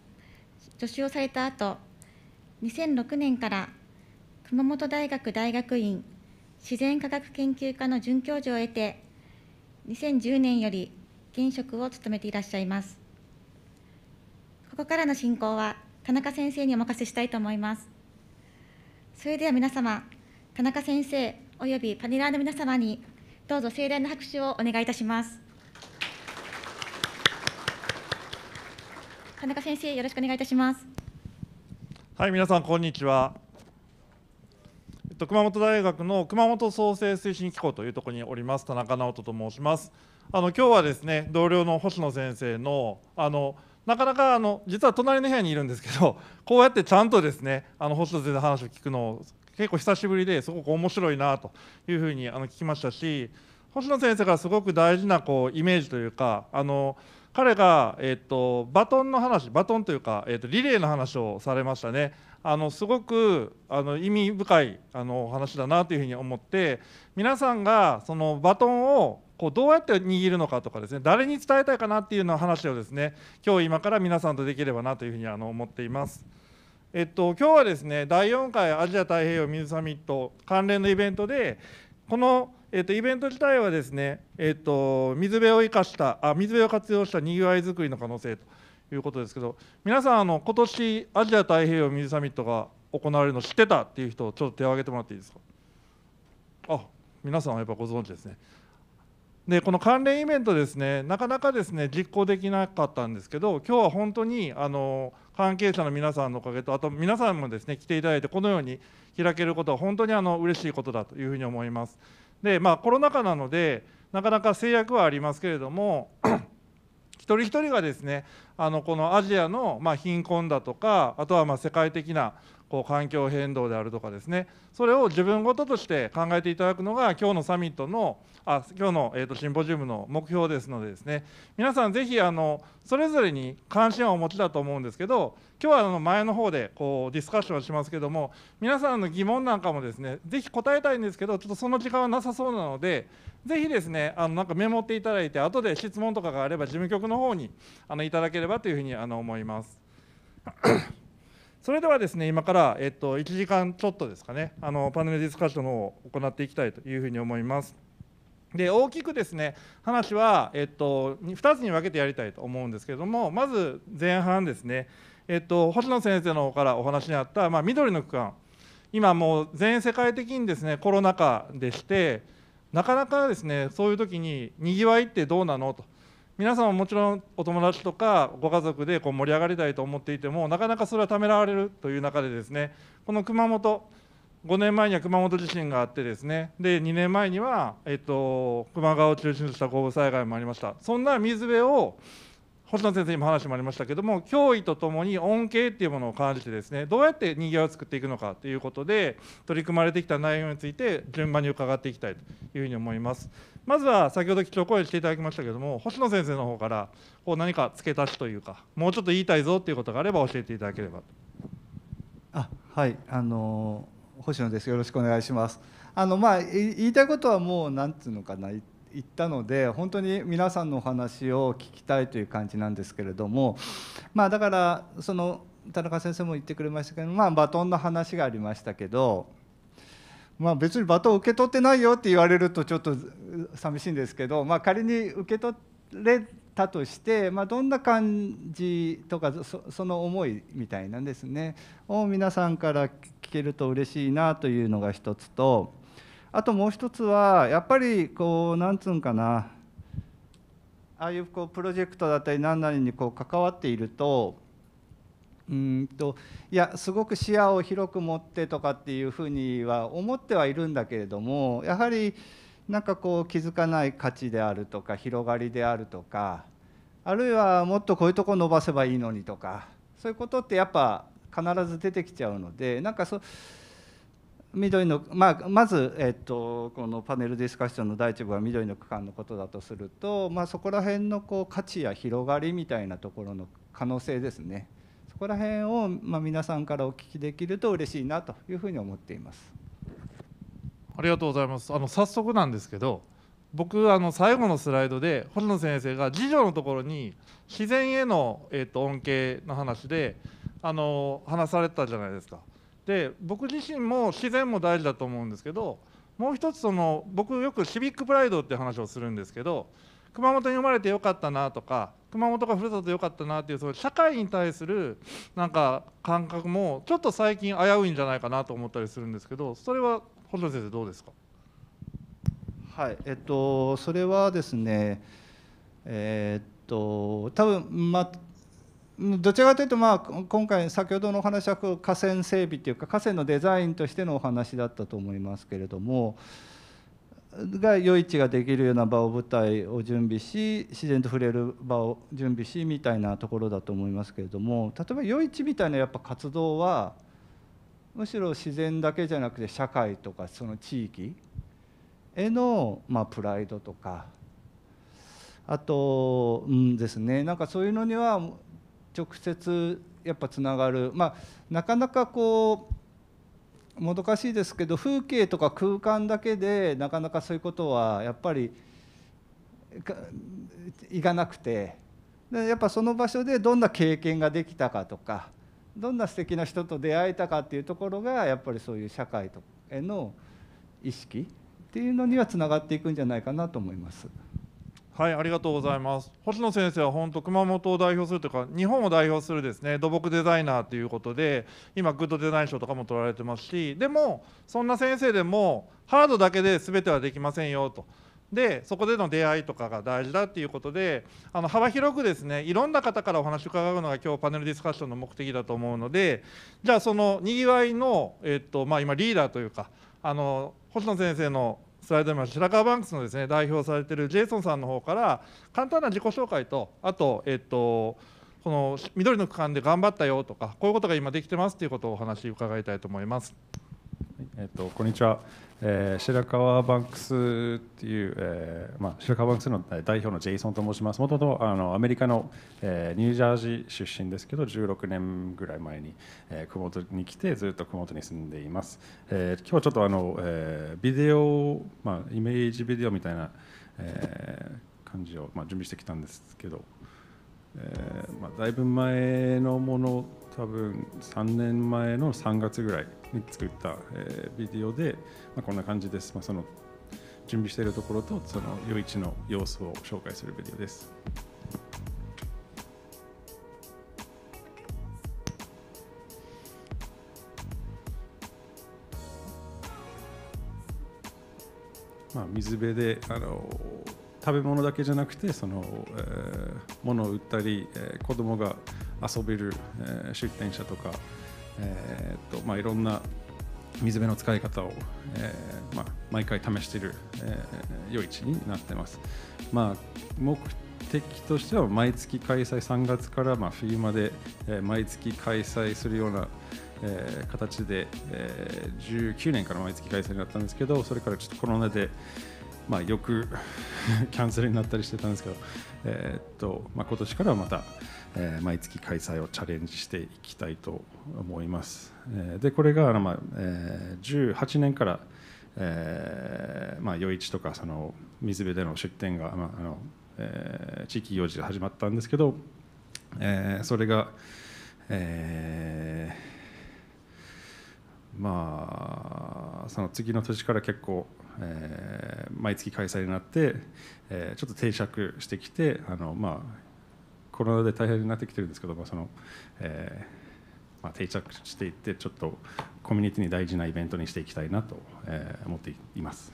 助手をされた後2006年から熊本大学大学院自然科学研究科の准教授を得て2010年より現職を務めていらっしゃいますここからの進行は田中先生にお任せしたいと思いますそれでは皆様田中先生およびパネラーの皆様にどうぞ盛大な拍手をお願いいたします金中先生よろしくお願いいたしますはい皆さんこんにちは、えっと、熊本大学の熊本創生推進機構というところにおります田中直人と申しますあの今日はですね同僚の星野先生のあのなかなかあの実は隣の部屋にいるんですけど こうやってちゃんとですねあの星野先生の話を聞くのを結構久しぶりですごく面白いなというふうにあの聞きましたし星野先生がすごく大事なこうイメージというかあの彼が、えっと、バトンの話バトンというか、えっと、とリレーの話をされましたねあのすごくあの意味深いあのお話だなというふうに思って皆さんがそのバトンをこうどうやって握るのかとかですね誰に伝えたいかなっていうの話をですね今日今から皆さんとできればなというふうにあの思っています。えっと今日はですね第4回アジア太平洋水サミット関連のイベントでこのえっと、イベント自体はですね、えっと、水辺を生かしたあ水辺を活用したにぎわいづくりの可能性ということですけど皆さんあの今年アジア太平洋水サミットが行われるの知ってたっていう人ちょっと手を挙げてもらっていいですかあ皆さんはやっぱご存知ですねでこの関連イベントですねなかなかですね実行できなかったんですけど今日は本当にあの関係者の皆さんのおかげとあと皆さんもですね来ていただいてこのように開けることは本当にあの嬉しいことだというふうに思います。でまあコロナ禍なのでなかなか制約はありますけれども 一人一人がですねあのこのアジアのま貧困だとかあとはま世界的なこう環境変動であるとかですねそれを自分ごととして考えていただくのが今日のサミットのあ今日の、えー、とシンポジウムの目標ですのでですね皆さんぜひあのそれぞれに関心をお持ちだと思うんですけど今日はあの前の方でこうディスカッションしますけども皆さんの疑問なんかもですねぜひ答えたいんですけどちょっとその時間はなさそうなのでぜひですねあのなんかメモっていただいて後で質問とかがあれば事務局の方にあのいただければというふうにあの思います。それではですね今から、えっと、1時間ちょっとですかねあのパネルディスカッションのを行っていきたいというふうに思います。で大きくですね話は、えっと、2つに分けてやりたいと思うんですけれどもまず前半ですね、えっと、星野先生の方からお話にあった、まあ、緑の区間今もう全世界的にですねコロナ禍でしてなかなかですねそういう時ににぎわいってどうなのと皆さんももちろんお友達とかご家族でこう盛り上がりたいと思っていてもなかなかそれはためらわれるという中でですねこの熊本5年前には熊本地震があってですねで2年前には、えっと、球磨川を中心とした豪雨災害もありましたそんな水辺を星野先生にも話もありましたけども脅威とともに恩恵っていうものを感じてですねどうやってにぎわいを作っていくのかということで取り組まれてきた内容について順番に伺っていきたいというふうに思いますまずは先ほど貴重講演していただきましたけども星野先生の方からこう何か付け足しというかもうちょっと言いたいぞっていうことがあれば教えていただければあはいあの星野ですよろしくお願いしますあのまあ言いたいことはもう何てうのかな行ったので本当に皆さんのお話を聞きたいという感じなんですけれどもまあだからその田中先生も言ってくれましたけど、まあ、バトンの話がありましたけど、まあ、別にバトン受け取ってないよって言われるとちょっと寂しいんですけど、まあ、仮に受け取れたとして、まあ、どんな感じとかその思いみたいなんですねを皆さんから聞けると嬉しいなというのが一つと。あともう一つはやっぱりこうなんつうんかなああいうこうプロジェクトだったり何々にこう関わっているとうんといやすごく視野を広く持ってとかっていうふうには思ってはいるんだけれどもやはりなんかこう気づかない価値であるとか広がりであるとかあるいはもっとこういうとこ伸ばせばいいのにとかそういうことってやっぱ必ず出てきちゃうのでなんかそう緑の、まあ、まず、えっと、このパネルディスカッションの第一部は緑の区間のことだとすると、まあ、そこら辺のこう価値や広がりみたいなところの可能性ですねそこら辺を、まあ、皆さんからお聞きできると嬉しいなというふうに思っています。ありがとうございますあの早速なんですけど僕あの最後のスライドで堀野先生が次女のところに自然への、えっと恩恵の話であの話されたじゃないですか。で僕自身も自然も大事だと思うんですけどもう一つその僕よくシビックプライドって話をするんですけど熊本に生まれてよかったなとか熊本がふるさとよかったなっていうそ社会に対するなんか感覚もちょっと最近危ういんじゃないかなと思ったりするんですけどそれは本田先生どうですかはいえっとそれはですねえー、っと多分まどちらかというと、まあ、今回先ほどのお話は河川整備というか河川のデザインとしてのお話だったと思いますけれどもが夜市ができるような場を舞台を準備し自然と触れる場を準備しみたいなところだと思いますけれども例えば夜市みたいなやっぱ活動はむしろ自然だけじゃなくて社会とかその地域への、まあ、プライドとかあと、うんですねなんかそういうのには直接やっぱつながる、まあ、なかなかこうもどかしいですけど風景とか空間だけでなかなかそういうことはやっぱりいかなくてやっぱその場所でどんな経験ができたかとかどんな素敵な人と出会えたかっていうところがやっぱりそういう社会への意識っていうのにはつながっていくんじゃないかなと思います。はい、ありがとうございます。星野先生は本当、熊本を代表するというか、日本を代表するですね、土木デザイナーということで、今、グッドデザイン賞とかも取られてますし、でも、そんな先生でも、ハードだけで全てはできませんよと。でそこでの出会いとかが大事だっていうことであの幅広くですねいろんな方からお話を伺うのが今日パネルディスカッションの目的だと思うのでじゃあそのにぎわいの、えっとまあ、今リーダーというかあの星野先生のスライドにも白川バンクスのですね代表されてるジェイソンさんの方から簡単な自己紹介とあとえっとこの緑の区間で頑張ったよとかこういうことが今できてますということをお話伺いたいと思います。えっと、こんにちは、えー、白川バンクスっていう、えーまあ、白川バンクスの代表のジェイソンと申します。もともとあのアメリカの、えー、ニュージャージー出身ですけど、16年ぐらい前に、えー、熊本に来て、ずっと熊本に住んでいます。えー、今日はちょっとあの、えー、ビデオ、まあ、イメージビデオみたいな、えー、感じを、まあ、準備してきたんですけど、えーまあ、だいぶ前のもの多分3年前の3月ぐらいに作った、えー、ビデオで、まあ、こんな感じです、まあ、その準備しているところとその余市の様子を紹介するビデオです。まあ、水辺であの食べ物だけじゃなくてその、えー、物を売ったり、えー、子供が遊べる、えー、出店者とか、えーとまあ、いろんな水辺の使い方を、えーまあ、毎回試している、良い夜市になってます。まあ、目的としては毎月開催3月から、まあ、冬まで、えー、毎月開催するような、えー、形で、えー、19年から毎月開催になったんですけどそれからちょっとコロナで、まあ、よく キャンセルになったりしてたんですけど、えー、っとまあ、今年からはまた、えー、毎月開催をチャレンジしていきたいと思います。えー、でこれが、まあえー、18年から、えーまあ、余市とかその水辺での出店が、まああのえー、地域行事で始まったんですけど、えー、それが、えー、まあその次の年から結構えー、毎月開催になって、えー、ちょっと定着してきてあの、まあ、コロナで大変になってきてるんですけど、まあそのえー、まあ、定着していってちょっとコミュニティに大事なイベントにしていきたいなと、え思っています。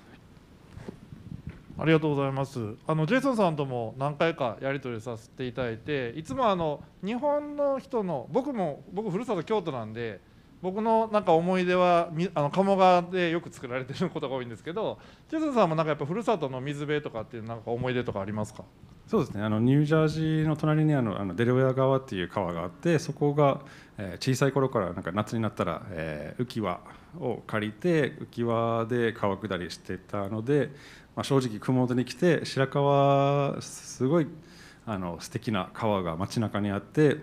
ありがとうございます。あのジェイソンさんとも何回かやり取りさせていただいて、いつもあの日本の人の僕も僕ふるさと京都なんで。僕のなんか思い出はあの鴨川でよく作られてることが多いんですけどジェさんもなんかやっぱふるさとの水辺とかっていうなんか思い出とかありますかそうですねあのニュージャージーの隣にあのあのデルウェア川っていう川があってそこが、えー、小さい頃からなんか夏になったら、えー、浮輪を借りて浮き輪で川下りしてたので、まあ、正直熊本に来て白川すごいあの素敵な川が街中にあって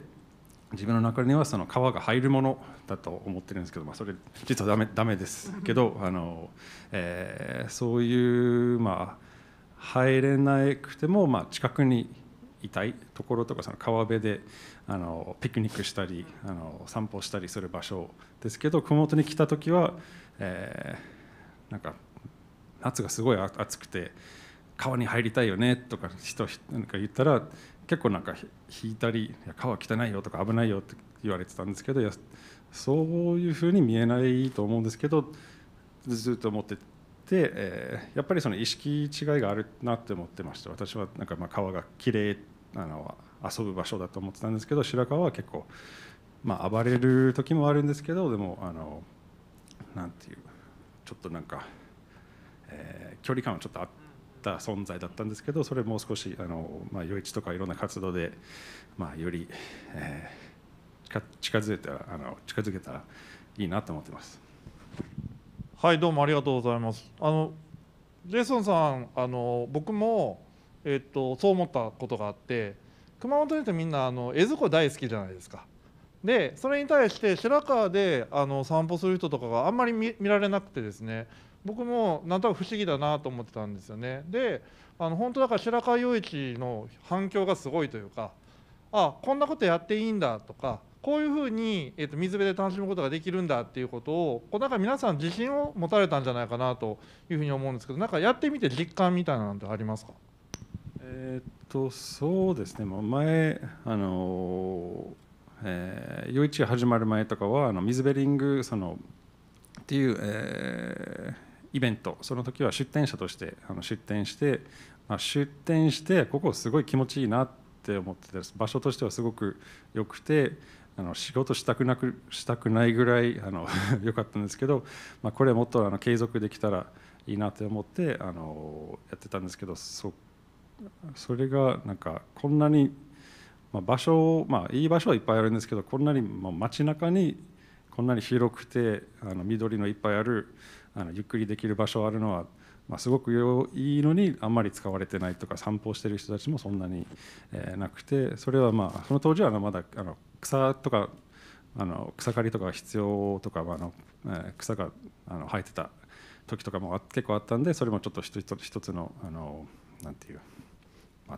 自分の中にはその川が入るものだと思ってるんですけど、まあ、それ実はダメダメですけど あの、えー、そういう、まあ、入れなくても、まあ、近くにいたいところとかその川辺であのピクニックしたりあの散歩したりする場所ですけど熊本に来た時は、えー、なんか夏がすごい暑くて川に入りたいよねとか人なんか言ったら結構なんか引いたり「川汚いよ」とか「危ないよ」って言われてたんですけどそういうふうに見えないと思うんですけどずっと思ってて、えー、やっぱりその意識違いがあるなって思ってました私はなんかまあ川がきれいあの遊ぶ場所だと思ってたんですけど白川は結構、まあ、暴れる時もあるんですけどでもあのなんていうちょっとなんか、えー、距離感はちょっとあった存在だったんですけどそれもう少しあの、まあ、余市とかいろんな活動で、まあ、より、え近づいたらあの近づけたらいいなと思ってます。はいどうもありがとうございます。あのジェイソンさんあの僕もえっとそう思ったことがあって熊本にってみんなあの江津湖大好きじゃないですか。でそれに対して白川であの散歩する人とかがあんまり見られなくてですね僕もなんとなく不思議だなと思ってたんですよねであの本当だから白川雄一の反響がすごいというかあこんなことやっていいんだとかこういうふうに、えー、と水辺で楽しむことができるんだっていうことをこうなんか皆さん自信を持たれたんじゃないかなというふうに思うんですけどなんかやってみて実感みたいなのってありますかえっとそうですね前あのえー、夜市始まる前とかはあの水ベリングそのっていう、えー、イベントその時は出店者としてあの出店して、まあ、出店してここすごい気持ちいいなって思ってた場所としてはすごく良くてあの仕事したくなくしたくないぐらいあの 良かったんですけど、まあ、これもっとあの継続できたらいいなって思ってあのやってたんですけどそそれがなんかこんなに、まあ、場所まあいい場所はいっぱいあるんですけどこんなに、まあ、街中にこんなに広くてあの緑のいっぱいあるあのゆっくりできる場所あるのはまあ、すごくいいのにあんまり使われてないとか散歩してる人たちもそんなに、えー、なくてそれはまあその当時はまだあの草とかあの草刈りとか必要とかあの、えー、草があの生えてた時とかも結構あったんでそれもちょっと一つ一つのあのなんていう。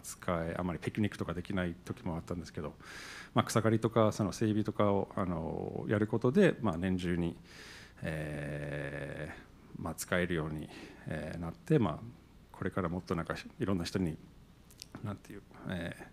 使えあまりピクニックとかできない時もあったんですけど、まあ、草刈りとかその整備とかをあのやることで、まあ、年中に、えーまあ、使えるようにえー、なって、まあ、これからもっとなんかいろんな人になんていう、えー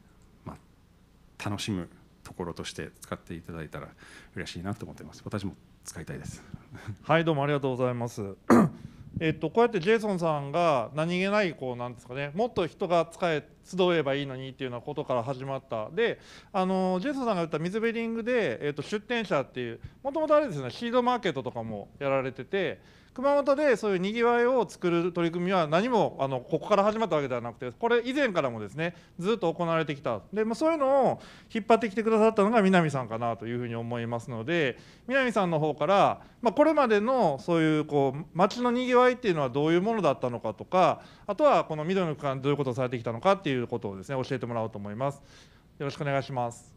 まあ、楽しむところとして使っていただいたら嬉しいなと思ってます私も使いたいです はいどうもありがとうございます えっとこうやってジェイソンさんが何気ないこうなんですかねもっと人が使え集えばいいのにっていうようなことから始まったであのジェイソンさんが言った水ベリングで、えっと、出店者っていうもともとあれですねシードマーケットとかもやられてて熊本でそういうにぎわいを作る取り組みは何もあのここから始まったわけではなくてこれ以前からもですねずっと行われてきたで、まあ、そういうのを引っ張ってきてくださったのが南さんかなというふうに思いますので南さんの方から、まあ、これまでのそういうこう街のにぎわいっていうのはどういうものだったのかとかあとはこの緑の区間どういうことをされてきたのかっていうことをですね教えてもらおうと思います。よろしくお願いします。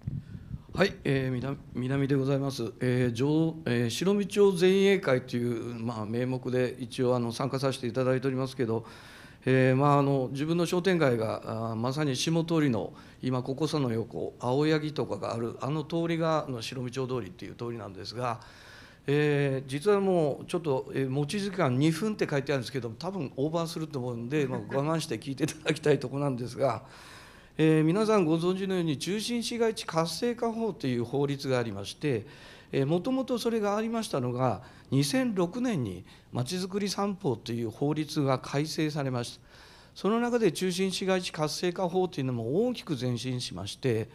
はい、えー、南南でございます、えー上えー、白道町前衛会という、まあ、名目で一応あの参加させていただいておりますけど、えーまあ、あの自分の商店街があまさに下通りの今ここさの横青柳とかがあるあの通りがの白道町通りっていう通りなんですが、えー、実はもうちょっと、えー、持ち時間2分って書いてあるんですけど多分オーバーすると思うんで、まあ、我慢して聞いていただきたいとこなんですが。えー、皆さんご存知のように中心市街地活性化法という法律がありましてもともとそれがありましたのが2006年にまちづくり三法という法律が改正されましたその中で中心市街地活性化法というのも大きく前進しまして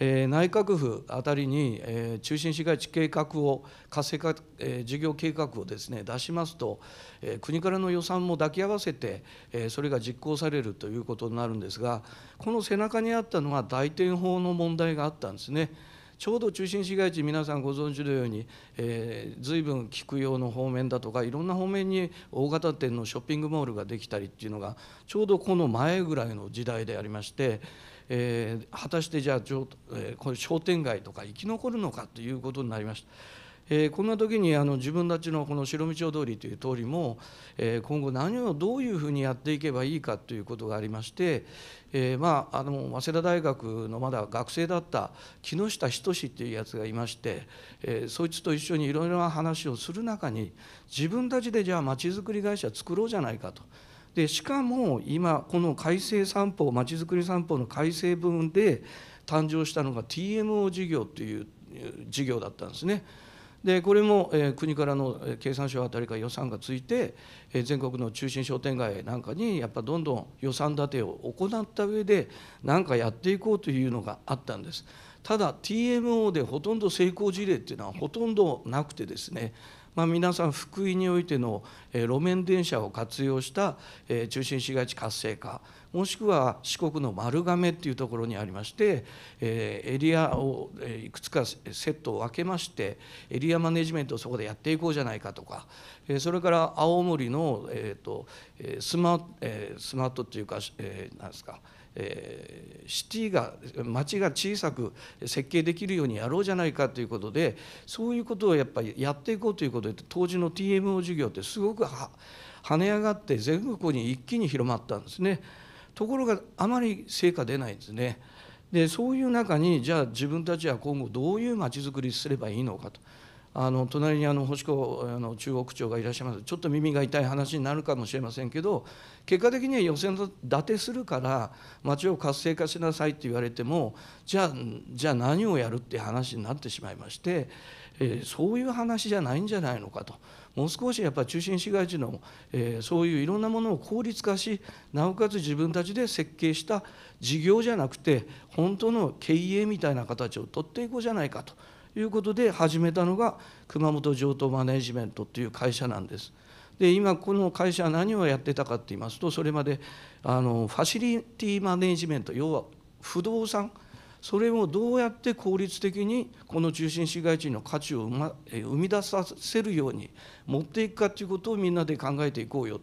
えー、内閣府あたりに、えー、中心市街地計画を活性化、えー、事業計画をですね出しますと、え国からの予算も抱き合わせて、えそれが実行されるということになるんですがこの背中にあったのは大転法の問題があったんですね。ちょうど中心市街地、皆さんご存知のように、ずいぶん菊用の方面だとか、いろんな方面に大型店のショッピングモールができたりっていうのが、ちょうどこの前ぐらいの時代でありまして、えー、果たしてじゃあ、えー、これ商店街とか生き残るのかということになりました。えー、こんな時にあの自分たちのこの白道通りという通りも、えー、今後何をどういうふうにやっていけばいいかということがありまして、えー、まああの早稲田大学のまだ学生だった木下仁っていうやつがいまして、えー、そいつと一緒にいろいろな話をする中に自分たちでじゃあまちづくり会社作ろうじゃないかとでしかも今この改正三法まちづくり三法の改正部分で誕生したのが TMO 事業という事業だったんですね。でこれも、え国からの経産省あたりから予算がついて、え全国の中心商店街なんかにやっぱどんどん予算立てを行った上で何かやっていこうというのがあったんですただ TMO でほとんど成功事例っていうのはほとんどなくてですねまあ、皆さん福井においての路面電車を活用した中心市街地活性化もしくは四国の丸亀っていうところにありましてエリアをいくつかセットを分けましてエリアマネジメントをそこでやっていこうじゃないかとかそれから青森のスマートスマートっていうか何ですかえー、シティが町が小さく設計できるようにやろうじゃないかということでそういうことをやっぱりやっていこうということで当時の TMO 事業ってすごく跳ね上がって全国に一気に広まったんですね。ところがあまり成果出ないんですね。でそういう中にじゃあ自分たちは今後どういうまちづくりすればいいのかと。あの隣にあの星子あの中国長がいらっしゃいますちょっと耳が痛い話になるかもしれませんけど結果的には予選伊てするから町を活性化しなさいって言われてもじゃあじゃあ何をやるって話になってしまいまして、えー、そういう話じゃないんじゃないのかと。もう少しやっぱり中心市街地の、えー、そういういろんなものを効率化しなおかつ自分たちで設計した事業じゃなくて本当の経営みたいな形を取っていこうじゃないかということで始めたのが熊本城東マネジメントという会社なんです。で今この会社は何をやってたかっていいますとそれまであのファシリティマネジメント要は不動産それをどうやって効率的にこの中心市街地の価値を生,、生み出させるように持っていくかということをみんなで考えていこうよ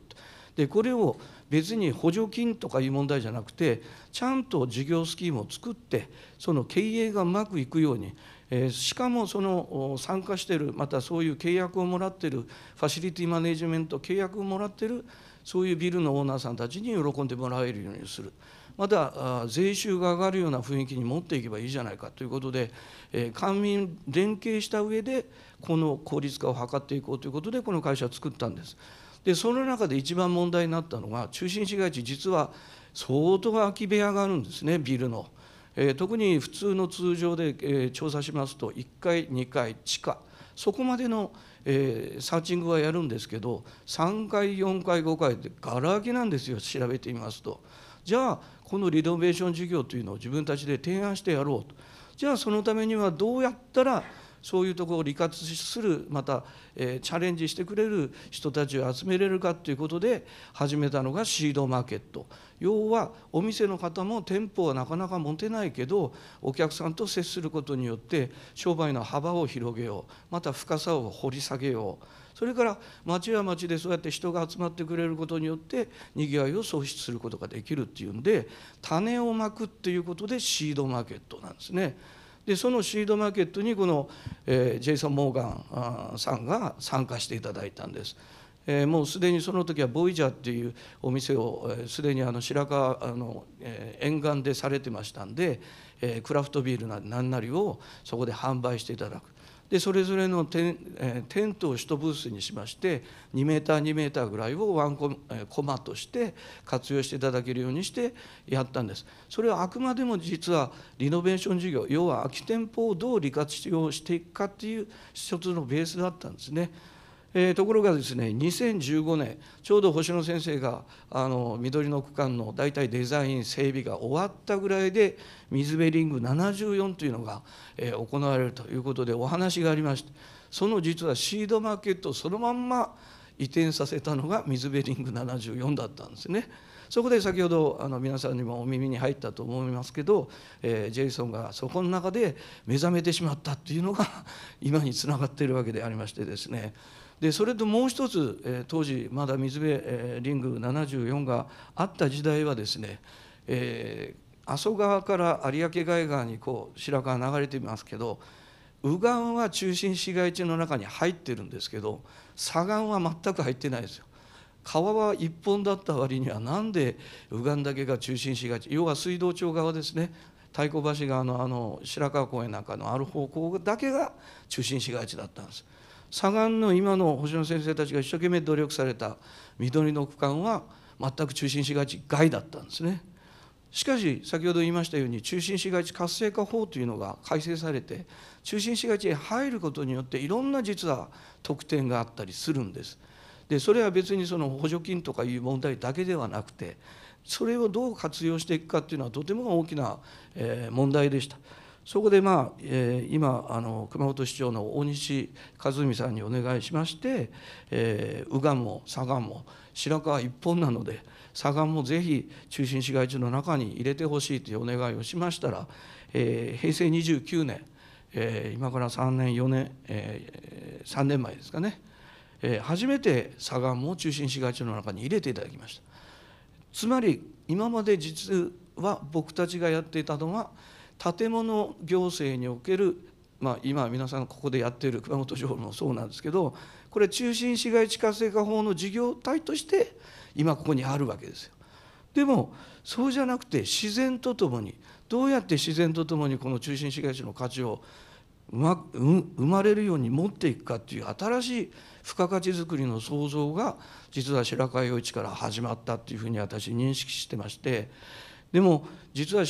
でこれを別に補助金とかいう問題じゃなくてちゃんと事業スキームを作ってその経営がうまくいくようにえしかもその参加しているまたそういう契約をもらっているファシリティマネジメント契約をもらっているそういうビルのオーナーさんたちに喜んでもらえるようにするまた税収が上がるような雰囲気に持っていけばいいじゃないかということで、え官民連携した上でこの効率化を図っていこうということでこの会社を作ったんです。でその中で一番問題になったのが中心市街地実は相当空き部屋があるんですねビルの。え特に普通の通常で、え調査しますと1回2回地下そこまでの、えサーチングはやるんですけど3回4回5回ってがら空きなんですよ調べてみますとじゃあこのリノベーション事業というのを自分たちで提案してやろうとじゃあそのためにはどうやったらそういうところを利活するまた、えー、チャレンジしてくれる人たちを集めれるかということで始めたのがシードマーケット要はお店の方も店舗はなかなか持てないけどお客さんと接することによって商売の幅を広げようまた深さを掘り下げようそれから町は町でそうやって人が集まってくれることによってにぎわいを創出することができるっていうんで種をまくっていうことでシードマーケットなんですね。でそのシードマーケットにこの、えー、ジェイソン・モーガンさんが参加していただいたんです。えー、もうすでにその時はボイジャーっていうお店をすで、にあの白川あの、え沿岸でされてましたんで、えー、クラフトビールなり何なりをそこで販売していただくでそれぞれのテン,、えー、テントを1ブースにしまして2メーター2メーターぐらいをワンコ,、えー、コマとして活用していただけるようにしてやったんですそれはあくまでも実はリノベーション事業要は空き店舗をどう利活用していくかっていう一つのベースだったんですね。えー、ところがですね2015年ちょうど星野先生があの緑の区間の大体デザイン整備が終わったぐらいで水辺リング74というのが、えー、行われるということでお話がありましてその実はシードマーケットをそのまんま移転させたのが水辺リング74だったんですね。そこで先ほどあの皆さんにもお耳に入ったと思いますけど、えー、ジェイソンがそこの中で目覚めてしまったっていうのが今につながっているわけでありましてですねでそれともう一つ、えー、当時まだ水辺、えー、リング74があった時代はですね、えー、阿蘇川から有明海側にこう白川流れていますけど右岸は中心市街地の中に入ってるんですけど左岸は全く入ってないですよ。川は一本だった割にはなんで右岸だけが中心市街地要は水道庁側ですね太鼓橋側のあの白川公園なんかのある方向だけが中心市街地だったんです。左岸の今の星野先生たちが一生懸命努力された緑の区間は全く中心市街地外だったんですね。しかし先ほど言いましたように中心市街地活性化法というのが改正されて中心市街地へ入ることによっていろんな実は特典があったりするんです。でそれは別にその補助金とかいう問題だけではなくてそれをどう活用していくかっていうのはとても大きな問題でした。そこで、まあえー、今あの熊本市長の大西和美さんにお願いしまして、えー、宇賀も佐賀も白河一本なので左岸もぜひ中心市街地の中に入れてほしいというお願いをしましたら、えー、平成29年、えー、今から3年4年、えー、3年前ですかね、えー、初めて左岸も中心市街地の中に入れていただきましたつまり今まで実は僕たちがやっていたのは建物行政における、まあ、今皆さんここでやっている熊本城もそうなんですけどこれ中心市街地活性化法の事業体として今ここにあるわけですよ。でもそうじゃなくて自然とともにどうやって自然とともにこの中心市街地の価値を生まれるように持っていくかっていう新しい付加価値づくりの創造が実は白川陽一から始まったっていうふうに私認識してましてでも実は、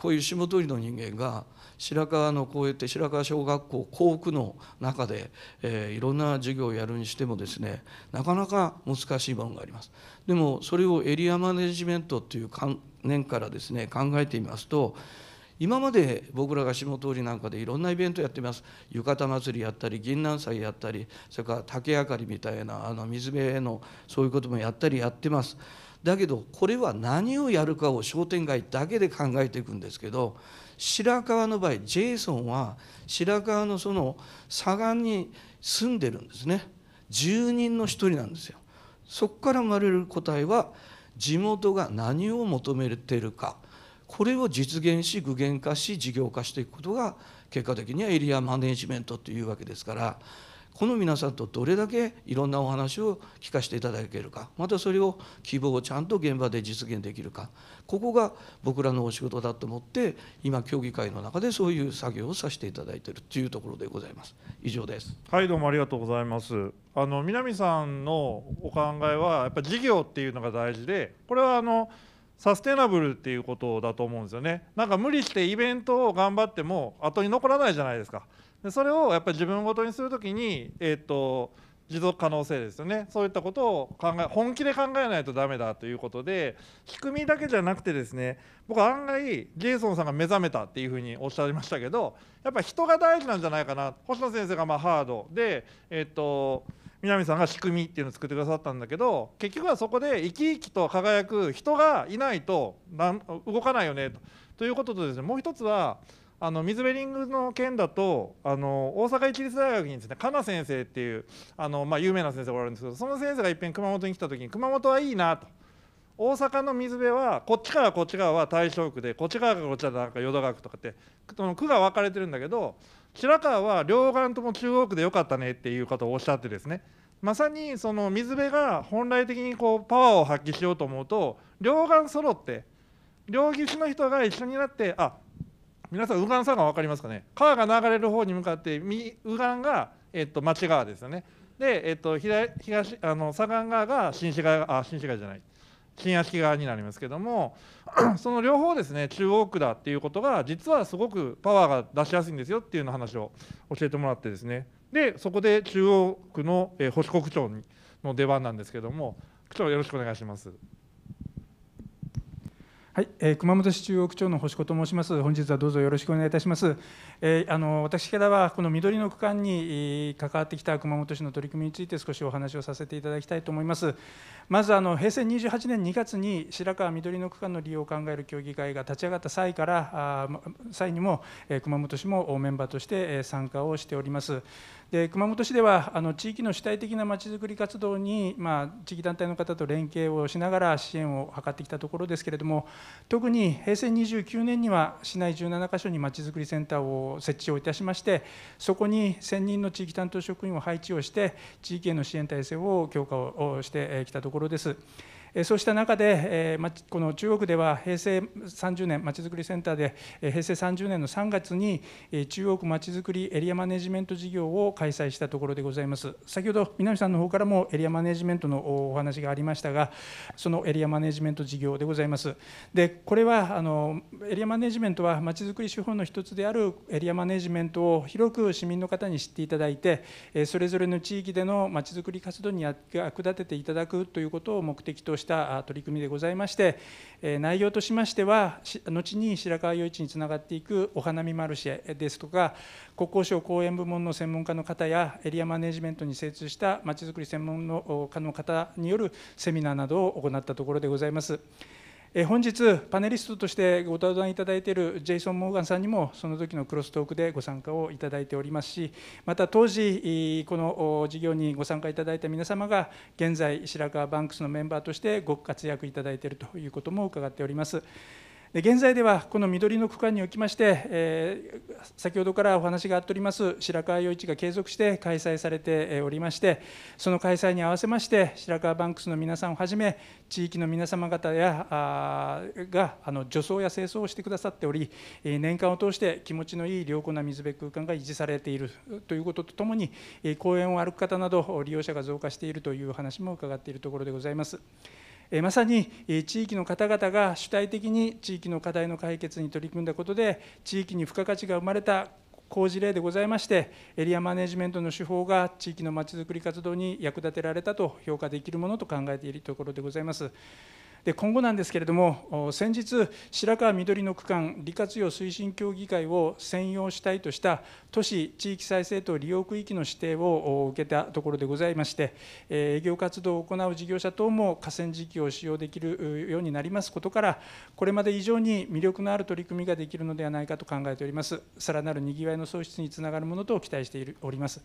こういう下通りの人間が白川のこうやって白川小学校校区の中で、えー、いろんな授業をやるにしてもですねなかなか難しいものがあります。でもそれをエリアマネジメントという観念からですね考えてみますと今まで僕らが下通りなんかでいろんなイベントやってます浴衣祭りやったり銀杏祭やったりそれから竹あかりみたいなあの水辺へのそういうこともやったりやってます。だけどこれは何をやるかを商店街だけで考えていくんですけど白川の場合ジェイソンは白川のその左岸に住んでるんですね住人の一人なんですよ。そこから生まれる答えは地元が何を求めているかこれを実現し具現化し事業化していくことが結果的にはエリアマネジメントというわけですからこの皆さんとどれだけいろんなお話を聞かせていただけるかまたそれを希望をちゃんと現場で実現できるかここが僕らのお仕事だと思って今協議会の中でそういう作業をさせていただいているというところでございます以上ですはいどうもありがとうございますあの南さんのお考えはやっぱ事業っていうのが大事でこれはあのサステナブルっていうことだと思うんですよねなんか無理してイベントを頑張っても後に残らないじゃないですかでそれをやっぱり自分ごとにする時に、えーと、持続可能性ですよねそういったことを考え本気で考えないとダメだということで仕組みだけじゃなくてですね僕案外ジェイソンさんが目覚めたっていうふうにおっしゃいましたけどやっぱ人が大事なんじゃないかな星野先生がまハードでえっ、ー、と南さんが仕組みっていうのを作ってくださったんだけど結局はそこで生き生きと輝く人がいないと動かないよねとということとですねもう一つはあの水ズベリングの件だとあの大阪市立大学にですねかな先生っていうあの、まあ、有名な先生がおられるんですけどその先生がいっぺん熊本に来た時に熊本はいいなと大阪の水辺はこっちからこっち側は大正区でこっち側らこっち側な淀川区とかって区が分かれてるんだけど白川は両岸とも中央区でよかったねっていうことをおっしゃってですねまさにその水辺が本来的にこうパワーを発揮しようと思うと両岸揃って両岸の人が一緒になってあ皆さん右岸んが分かりますかね川が流れる方に向かって右岸が、えっと、町側ですよねで、えっと、左東あの左岸側が新市街あ新市街じゃない新屋敷側になりますけども その両方ですね中央区だっていうことが実はすごくパワーが出しやすいんですよっていうの話を教えてもらってですねでそこで中央区の、えー、星国にの出番なんですけども区長よろしくお願いします。はい、えー、熊本市中央区長の星子と申します。本日はどうぞよろしくお願いいたします。えー、あの私からはこの緑の区間に関わってきた熊本市の取り組みについて少しお話をさせていただきたいと思います。まずあの平成28年2月に白川緑の区間の利用を考える協議会が立ち上がった際からあ際にも、え熊本市もメンバーとして参加をしております。で熊本市ではあの地域の主体的なまちづくり活動に、まあ、地域団体の方と連携をしながら支援を図ってきたところですけれども特に平成29年には市内17か所にまちづくりセンターを設置をいたしましてそこに1000人の地域担当職員を配置をして地域への支援体制を強化をしてきたところです。そうした中で、この中国では平成30年まちづくりセンターで平成30年の3月に中央区まちづくりエリアマネジメント事業を開催したところでございます先ほど南さんの方からもエリアマネジメントのお話がありましたがそのエリアマネジメント事業でございますでこれはあのエリアマネジメントはまちづくり手法の一つであるエリアマネジメントを広く市民の方に知っていただいてそれぞれの地域でのまちづくり活動に役立てていただくということを目的とした取り組みでございまして、内容としましては、後に白川陽一につながっていくお花見マルシェですとか、国交省公園部門の専門家の方や、エリアマネジメントに精通したまちづくり専門の家の方によるセミナーなどを行ったところでございます。本日パネリストとしてご登壇いただいているジェイソン・モーガンさんにもその時のクロストークでご参加をいただいておりますしまた当時この事業にご参加いただいた皆様が現在白川バンクスのメンバーとしてご活躍いただいているということも伺っております。で現在ではこの緑の区間におきまして、えー、先ほどからお話があっております白川余市が継続して開催されておりましてその開催に合わせまして白川バンクスの皆さんをはじめ地域の皆様方やあがあの除草や清掃をしてくださっており年間を通して気持ちのいい良好な水辺空間が維持されているということとともに公園を歩く方など利用者が増加しているという話も伺っているところでございます。まさに地域の方々が主体的に地域の課題の解決に取り組んだことで、地域に付加価値が生まれた好事例でございまして、エリアマネジメントの手法が地域のまちづくり活動に役立てられたと評価できるものと考えているところでございます。で今後なんですけれども先日白川緑の区間利活用推進協議会を専用したいとした都市地域再生等利用区域の指定を受けたところでございまして営業活動を行う事業者等も河川敷を使用できるようになりますことからこれまで以上に魅力のある取り組みができるのではないかと考えておりますさらなるにぎわいの創出につながるものと期待しております。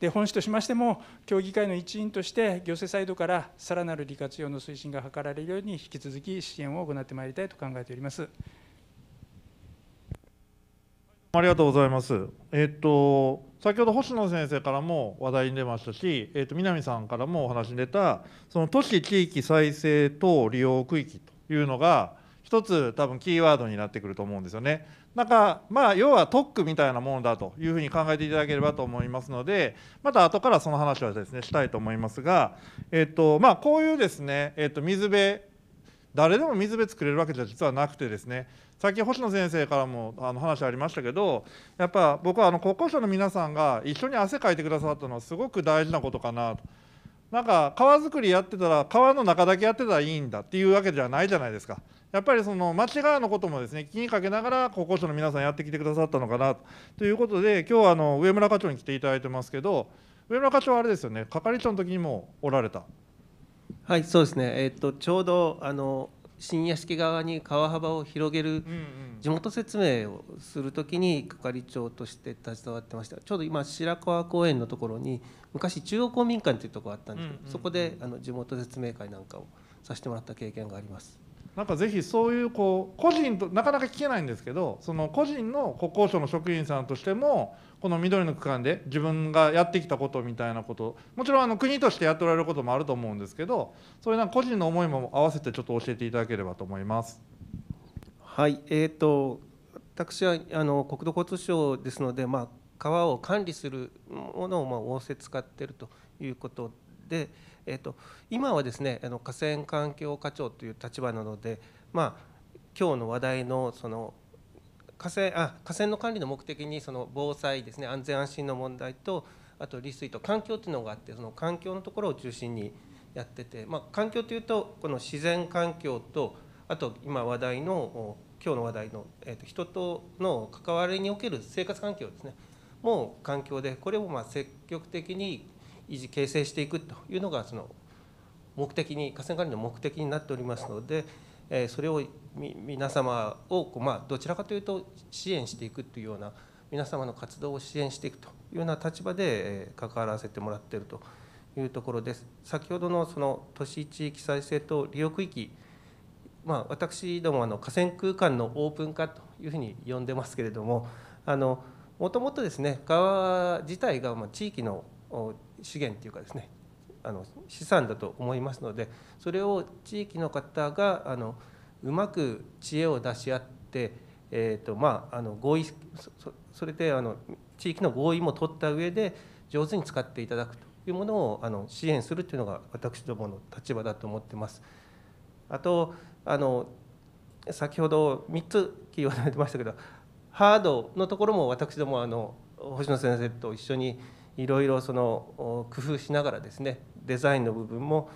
で本市としましても協議会の一員として行政サイドからさらなる利活用の推進が図られるように引き続き支援を行ってまいりたいと考えております。ありがとうございます。えっと先ほど星野先生からも話題に出ましたし、えっと南さんからもお話に出たその都市地域再生等利用区域というのが一つ多分キーワードになってくると思うんですよね。なんかまあ要は特区みたいなものだというふうに考えていただければと思いますのでまた後からその話はですねしたいと思いますが、えっとまあ、こういうですね、えっと、水辺誰でも水辺作れるわけじゃ実はなくてですねさっき星野先生からもあの話ありましたけどやっぱ僕はあの国交省の皆さんが一緒に汗かいてくださったのはすごく大事なことかなと。なんか川作りやってたら川の中だけやってたらいいんだっていうわけじゃないじゃないですか。やっぱりその町側のこともですね気にかけながら高校生の皆さんやってきてくださったのかなということで今日はあの上村課長に来ていただいてますけど上村課長はあれですよね係長の時にもおられたはいそうですねえっ、ー、とちょうどあの新屋敷側に川幅を広げる地元説明をするときに係長として携わってましたちょうど今白川公園のところに昔中央公民館というところがあったんですけど、そこであの地元説明会なんかをさせてもらった経験があります。なんかぜひそういうこう個人となかなか聞けないんですけどその個人の国交省の職員さんとしてもこの緑の区間で自分がやってきたことみたいなこともちろんあの国としてやっておられることもあると思うんですけどそういう個人の思いも合わせてちょっと教えていただければと思います。はいえーと、私はあの国土交通省ですので、まあ、川を管理するものをま仰せ使っているということで。えっと、今はですねあの河川環境課長という立場なので、まあ、今日の話題のその河川あ河川の管理の目的にその防災ですね安全安心の問題とあと利水と環境というのがあってその環境のところを中心にやってて、まあ、環境というとこの自然環境とあと今話題の今日の話題の、えー、と人との関わりにおける生活環境ですねもう環境でこれをま積極的に維持形成していくというのがその目的に河川管理の目的になっておりますので、えそれを皆様をまあ、どちらかというと支援していくというような皆様の活動を支援していくというような立場で関わらせてもらっているというところです。先ほどのその都市地域再生と利用区域まあ、私どもあの河川空間のオープン化というふうに呼んでますけれどももともとですね川自体が地域の資源っていうかですねあの資産だと思いますのでそれを地域の方があのうまく知恵を出し合って、えーとまあ、あの合意それであの地域の合意も取った上で上手に使っていただくというものをあの支援するというのが私どもの立場だと思ってます。あとあの先ほど3つ言われてましたけどハードのところも私どもあの星野先生と一緒にいろいろその工夫しながらですねデザインの部分も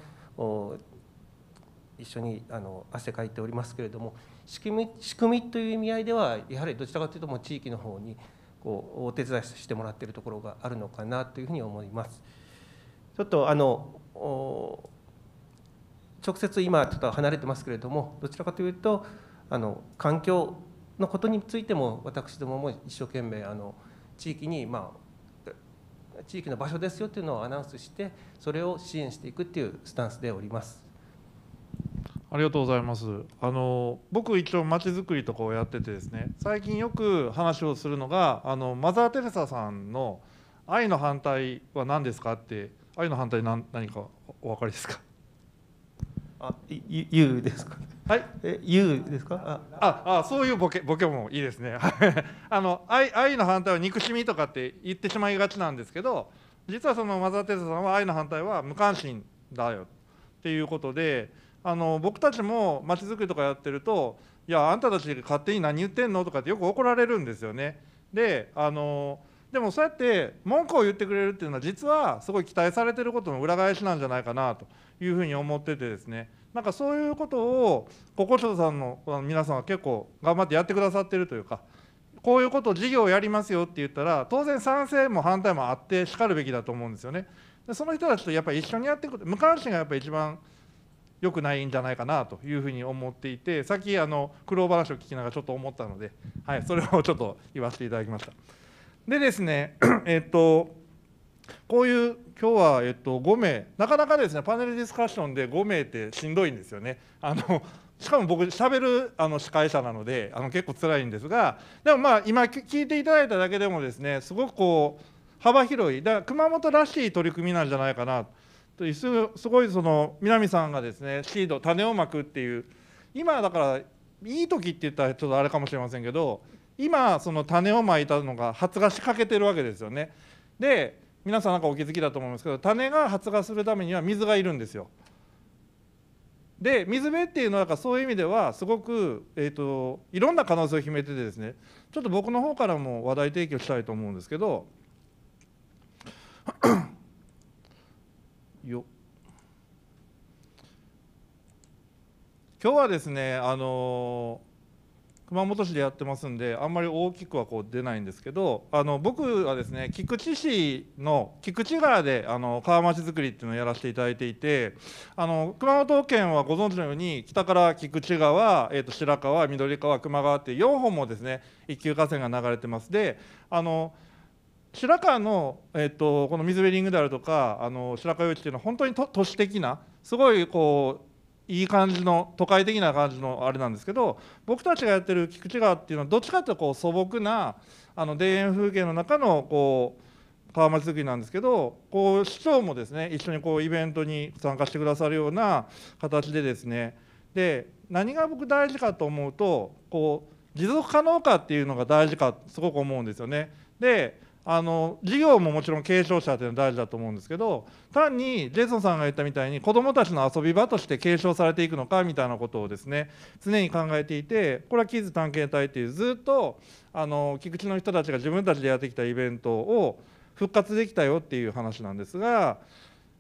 一緒にあの汗かいておりますけれども仕組み仕組みという意味合いではやはりどちらかというともう地域の方にこうお手伝いしてもらっているところがあるのかなというふうに思います。ちょっとあの直接今ちょっと離れてますけれどもどちらかというとあの環境のことについても私どもも一生懸命あの地域にまあ地域の場所ですよというのをアナウンスしてそれを支援していくっていうスタンスでおります。ありがとうございます。あの僕一応まちづくりとかをやっててですね、最近よく話をするのがあのマザー・テレサさんの愛の反対は何ですかって、愛の反対何何かお分かりですか？あ、ゆゆうですか、ね？はい、え、ゆうですか。あ、あ、あそういうボケ、ボケもいいですね。あの、愛、愛の反対は憎しみとかって言ってしまいがちなんですけど。実はそのマザー・テレサさんは愛の反対は無関心だよ。っていうことで、あの、僕たちも街づくりとかやってると。いや、あんたたち勝手に何言ってんのとかってよく怒られるんですよね。で、あの。でもそうやって文句を言ってくれるっていうのは実はすごい期待されてることの裏返しなんじゃないかなというふうに思っててですねなんかそういうことを国交所さんの皆さんは結構頑張ってやってくださってるというかこういうことを事業をやりますよって言ったら当然賛成も反対もあってしかるべきだと思うんですよね。でその人たちとやっぱり一緒にやっていくと無関心がやっぱり一番良くないんじゃないかなというふうに思っていてさっきあの苦労話を聞きながらちょっと思ったので、はい、それをちょっと言わせていただきました。でですね えっとこういう今日は、えっと、5名なかなかですねパネルディスカッションで5名ってしんどいんですよね。あのしかも僕しゃべるあの司会者なのであの結構辛いんですがでもまあ今聞いていただいただけでもですねすごくこう幅広いだから熊本らしい取り組みなんじゃないかなとすごいその南さんがですねシード種をまくっていう今だからいい時って言ったらちょっとあれかもしれませせんけど今その種をまいたのが発芽しかけてるわけですよね。で皆さんなんかお気づきだと思うんですけど種が発芽するためには水がいるんですよ。で水辺っていうのはかそういう意味ではすごく、えーと、といろんな可能性を秘めててですねちょっと僕の方からも話題提供したいと思うんですけど よ今日はですねあのー熊本市でやってますんであんまり大きくはこう出ないんですけどあの僕はですね菊池市の菊池川であの川町づくりっていうのをやらせていただいていてあの熊本県はご存知のように北から菊池川、えー、と白川緑川球磨川って4本もですね一級河川が流れてますであの白川の、えーと、この水ベリングであるとかあの白川用地っていうのは本当に都市的なすごいこういい感じの都会的な感じのあれなんですけど僕たちがやってる菊池川っていうのはどっちかっていうとこう素朴なあの田園風景の中のこう川町づくりなんですけどこう市長もですね一緒にこうイベントに参加してくださるような形でですねで何が僕大事かと思うとこう持続可能かっていうのが大事かすごく思うんですよね。であの事業ももちろん継承者というのは大事だと思うんですけど単にジェイソンさんが言ったみたいに子どもたちの遊び場として継承されていくのかみたいなことをですね常に考えていてこれはキッズ探検隊っていうずっとあの菊池の人たちが自分たちでやってきたイベントを復活できたよっていう話なんですが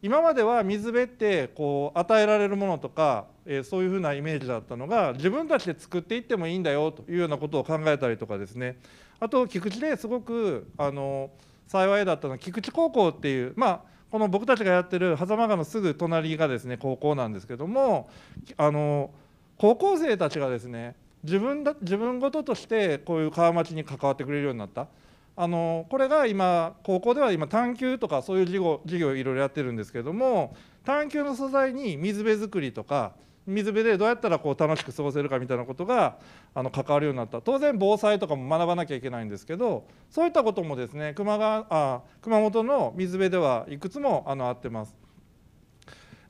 今までは水辺ってこう与えられるものとか、えー、そういうふうなイメージだったのが自分たちで作っていってもいいんだよというようなことを考えたりとかですねあと菊池ですごくあの幸いだったのは菊池高校っていうまあこの僕たちがやってる狭間川のすぐ隣がですね高校なんですけどもあの高校生たちがですね自分だ自分ごとしてこういう川町に関わってくれるようになったあのこれが今高校では今探究とかそういう授業授業いろいろやってるんですけども探究の素材に水辺作りとか水辺でどうやったらこう楽しく過ごせるかみたいなことがあの関わるようになった当然防災とかも学ばなきゃいけないんですけどそういったこともですね熊があ熊本の水辺ではいくつもあのあってます。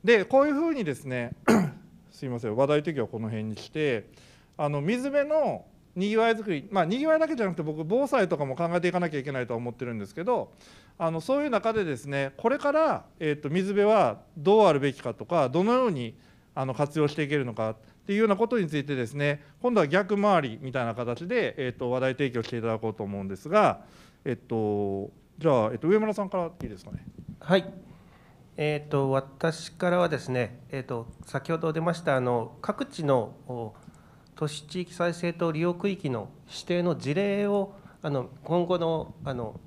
でこういうふうにですね すいません話題的はこの辺にしてあの水辺のにぎわいづくりまあにぎわいだけじゃなくて僕防災とかも考えていかなきゃいけないとは思ってるんですけどあのそういう中でですねこれから、えーと水辺はどうあるべきかとかどのようにあの活用していけるのかっていうようなことについてですね今度は逆回りみたいな形で、えー、と話題提供していただこうと思うんですが、えっと、じゃあ、えっと、上村さんからいいですかね。はいえーと、私からはですね、えーと、先ほど出ましたあの各地の都市地域再生と利用区域の指定の事例をあの今後のあの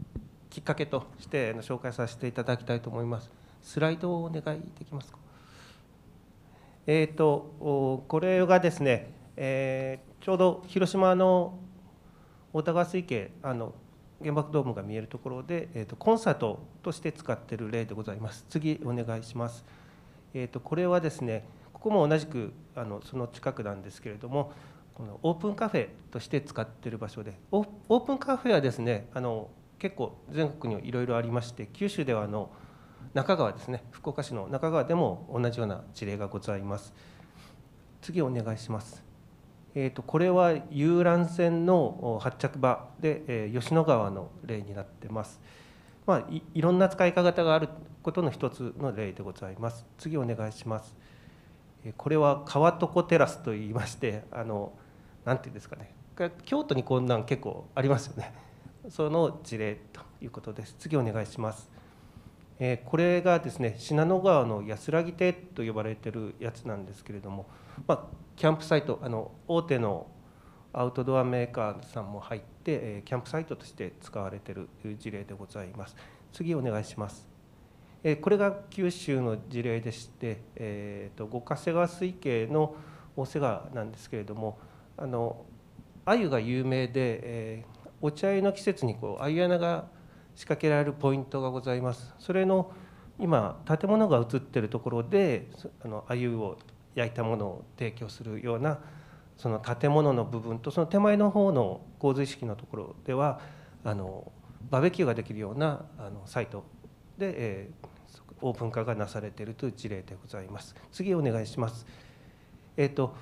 きっかけとしての紹介させていただきたいと思います。スライドをお願いできますかえーと、これがですね、えー、ちょうど広島の大田川水系あの原爆ドームが見えるところで、えーと、コンサートとして使っている例でございます。次お願いします。えーと、とこれはですねここも同じくあのその近くなんですけれどもこのオープンカフェとして使っている場所でオープンカフェはですねあの結構全国にいろいろありまして九州ではあの「中川ですね福岡市の中川でも同じような事例がございます次お願いしますえーと、これは遊覧船の発着場で、えー、吉野川の例になってます、まあい、いろんな使い方があることの一つの例でございます次お願いします、えこれは川床テラスといいましてあのなて言うんですかね京都にこんなん結構ありますよねその事例ということです次お願いしますえこれがですね信濃川の安らぎ亭と呼ばれてるやつなんですけれども、まあ、キャンプサイトあの大手のアウトドアメーカーさんも入って、えキャンプサイトとして使われてる事例でございます次お願いします、えこれが九州の事例でして、えーと、五ヶ瀬川水系の大瀬川なんですけれどもあの鮎が有名で、えー、お茶湯の季節にこう鮎穴が仕掛けられるポイントがございますそれの今建物が映ってるところであの鮎を焼いたものを提供するようなその建物の部分とその手前の方の洪水式のところではあのバーベキューができるようなあのサイトで、えー、オープン化がなされているという事例でございます。次お願いします。えっ、ー、と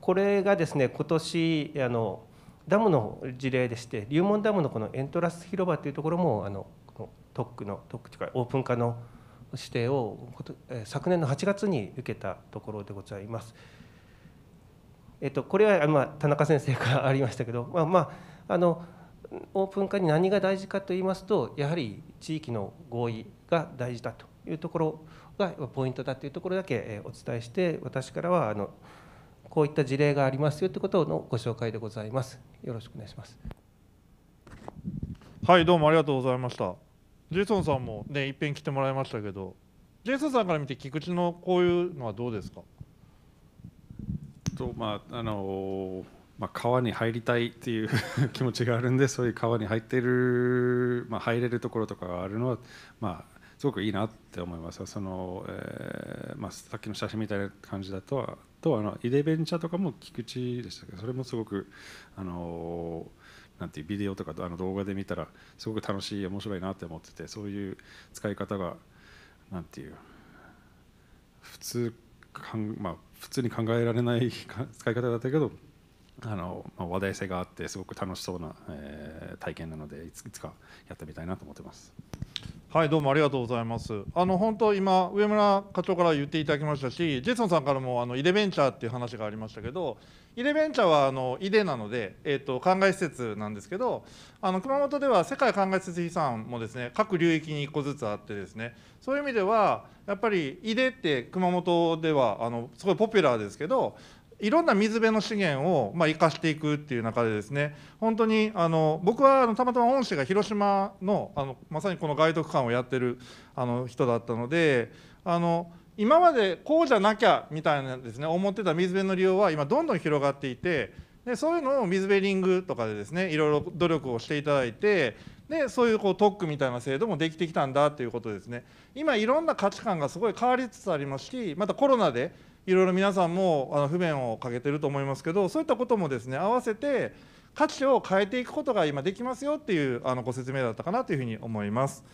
これがですね今年あのダムの事例でして龍門ダムのこのエントラス広場というところもあの特区の特区というかオープン化の指定を昨年の8月に受けたところでございます。えっと、これは、ま田中先生からありましたけど、まあまあ、あのオープン化に何が大事かといいますとやはり地域の合意が大事だというところがポイントだというところだけお伝えして私からはあのこういった事例がありますよということのご紹介でございます。よろしくお願いします。はい、どうもありがとうございました。ジェイソンさんもね、いっぺん来てもらいましたけど、ジェイソンさんから見て、菊池のこういうのはどうですかと、まああのまあ、川に入りたいっていう 気持ちがあるんで、そういう川に入ってる、まあ、入れるところとかがあるのは、まあ、すごくいいなって思いますその、えー、まあ、さっきの写真みたいな感じだととあのイデベンチャーとかも菊池でしたけどそれもすごくあのなんていうビデオとかあの動画で見たらすごく楽しい面白いなって思っててそういう使い方がなんていう普通かん、まあ、普通に考えられない 使い方だったけどあの、まあ、話題性があってすごく楽しそうな、えー、体験なのでいつかやってみたいなと思ってます。はい、どうもありがとうございます。あの本当今上村課長から言っていただきましたし、ジェイソンさんからもあのイレベンチャーっていう話がありましたけど、イレベンチャーはあのイデなので、えっ、ー、と灌漑施設なんですけど、あの熊本では世界灌漑施設遺産もですね、各流域に1個ずつあってですね、そういう意味ではやっぱりイデって熊本ではあのすごいポピュラーですけど、いろんな水辺の資源をまあ生かしていくっていう中でですね本当にあの僕はあのたまたま恩師が広島のあのまさにこの外イドをやってるあの人だったのであの今までこうじゃなきゃみたいなですね思ってた水辺の利用は今どんどん広がっていてでそういうのを水辺リングとかでですねいろいろ努力をしていただいてでそういうこう特区みたいな制度もできてきたんだということですね今いろんな価値観がすごい変わりつつありますしまたコロナでいろいろ皆さんもあの不便をかけてると思いますけどそういったこともですね合わせて価値を変えていくことが今できますよっていうあのご説明だったかなというふうに思います。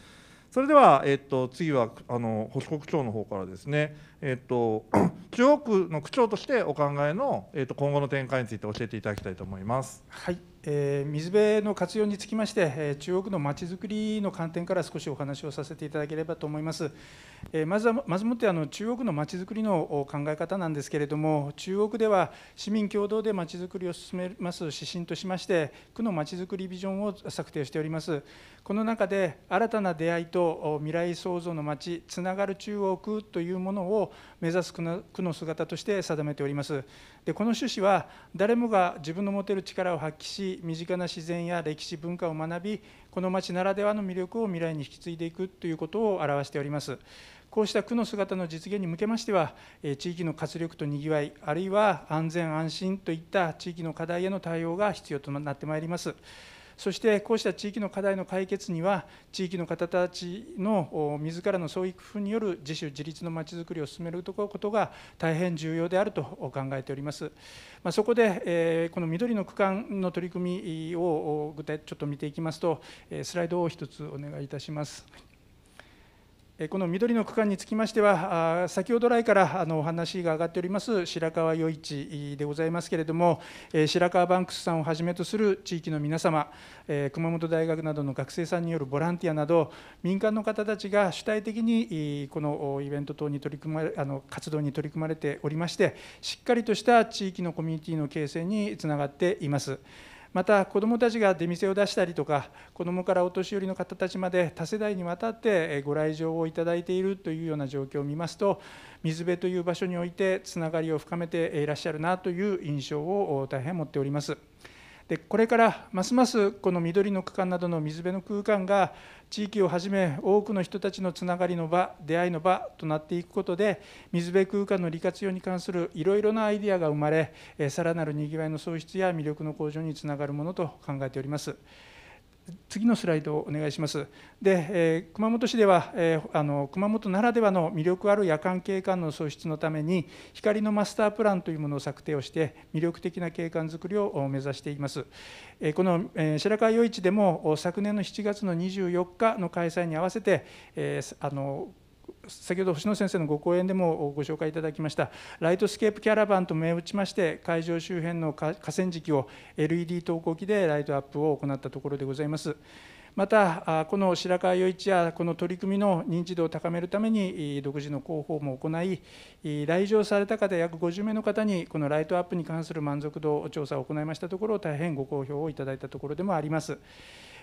それでは、えっと、次はあの保守国長の方からですね、えっと、中央区の区長としてお考えの、えっと、今後の展開について教えていただきたいと思います。はいえ水辺の活用につきまして、え中央区のまちづくりの観点から少しお話をさせていただければと思います。えまずはまずもってあの中央区のまちづくりの考え方なんですけれども、中央区では市民共同でまちづくりを進めます指針としまして、区のまちづくりビジョンを策定しております。この中で新たな出会いと未来創造の街つながる中国というものを目指す区の姿として定めておりますでこの趣旨は誰もが自分の持てる力を発揮し身近な自然や歴史文化を学びこの街ならではの魅力を未来に引き継いでいくということを表しておりますこうした区の姿の実現に向けましては、地域の活力とにぎわい、あるいは安全・安心といった地域の課題への対応が必要となってまいります。そしてこうした地域の課題の解決には地域の方たちの自らの創意工夫による自主自立のまちづくりを進めることが大変重要であると考えております。まあ、そこで、この緑の区間の取り組みを具体ちょっと見ていきますと、スライドを1つお願いいたします。この緑の区間につきましては、先ほど来からお話が上がっております白川余市でございますけれども、白川バンクスさんをはじめとする地域の皆様、熊本大学などの学生さんによるボランティアなど、民間の方たちが主体的にこのイベント等に取り組まれあの活動に取り組まれておりまして、しっかりとした地域のコミュニティの形成につながっています。また子どもたちが出店を出したりとか子どもからお年寄りの方たちまで多世代にわたってご来場をいただいているというような状況を見ますと水辺という場所においてつながりを深めていらっしゃるなという印象を大変持っております。でこれからますますこの緑の区間などの水辺の空間が地域をはじめ多くの人たちのつながりの場出会いの場となっていくことで水辺空間の利活用に関するいろいろなアイデアが生まれさらなるにぎわいの創出や魅力の向上につながるものと考えております。次のスライドをお願いします。で、えー、熊本市では、えー、あの熊本ならではの魅力ある夜間景観の創出のために光のマスタープランというものを策定をして魅力的な景観づくりを目指しています。えー、この、えー、白川余市でも昨年の7月の24日の開催に合わせて、えー、あの先ほど星野先生のご講演でもご紹介いただきましたライトスケープキャラバンと銘打ちまして会場周辺の河川敷を LED 投光機でライトアップを行ったところでございます。またこの白川余一やこの取り組みの認知度を高めるために独自の広報も行い来場された方約50名の方にこのライトアップに関する満足度調査を行いましたところ大変ご好評をいただいたところでもあります。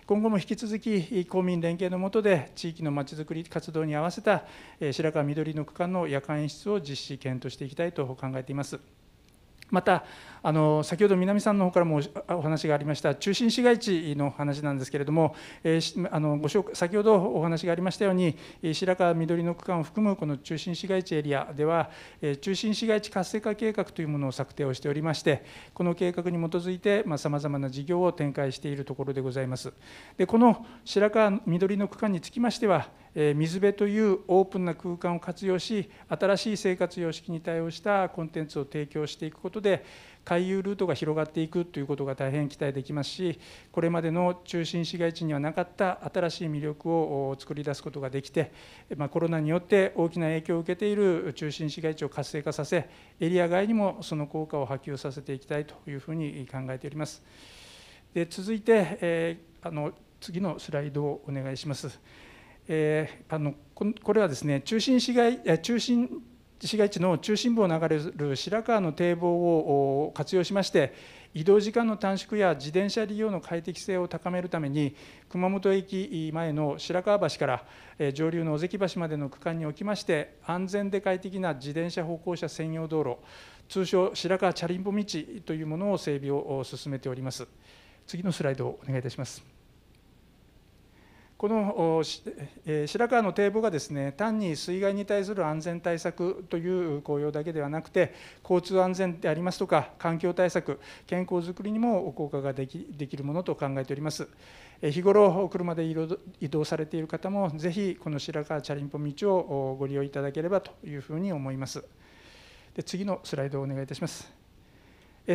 今後も引き続き公民連携の下で地域のまちづくり活動に合わせた白川緑の区間の夜間演出を実施検討していきたいと考えています。またあの先ほど南さんの方からもお話がありました中心市街地の話なんですけれども、えー、あのご紹介先ほどお話がありましたように白川緑の区間を含むこの中心市街地エリアでは、え中心市街地活性化計画というものを策定をしておりましてこの計画に基づいてさまざ、まな事業を展開しているところでございます。でこの白川緑の区間につきましては水辺というオープンな空間を活用し新しい生活様式に対応したコンテンツを提供していくことで回遊ルートが広がっていくということが大変期待できますしこれまでの中心市街地にはなかった新しい魅力を作り出すことができて、まコロナによって大きな影響を受けている中心市街地を活性化させエリア外にもその効果を波及させていきたいというふうに考えております。で続いて、えあの次のスライドをお願いします。えー、あのこれはですね中心市街中心市街地の中心部を流れる白川の堤防を活用しまして移動時間の短縮や自転車利用の快適性を高めるために熊本駅前の白川橋から上流の尾関橋までの区間におきまして安全で快適な自転車歩行者専用道路通称白川チャリンボ道というものを整備を進めております次のスライドをお願いいたしますこの白川の堤防がですね単に水害に対する安全対策という効用だけではなくて交通安全でありますとか環境対策健康づくりにも効果ができできるものと考えております日頃車で移動されている方もぜひこの白川チャリンポ道をご利用いただければというふうに思いますで次のスライドをお願いいたします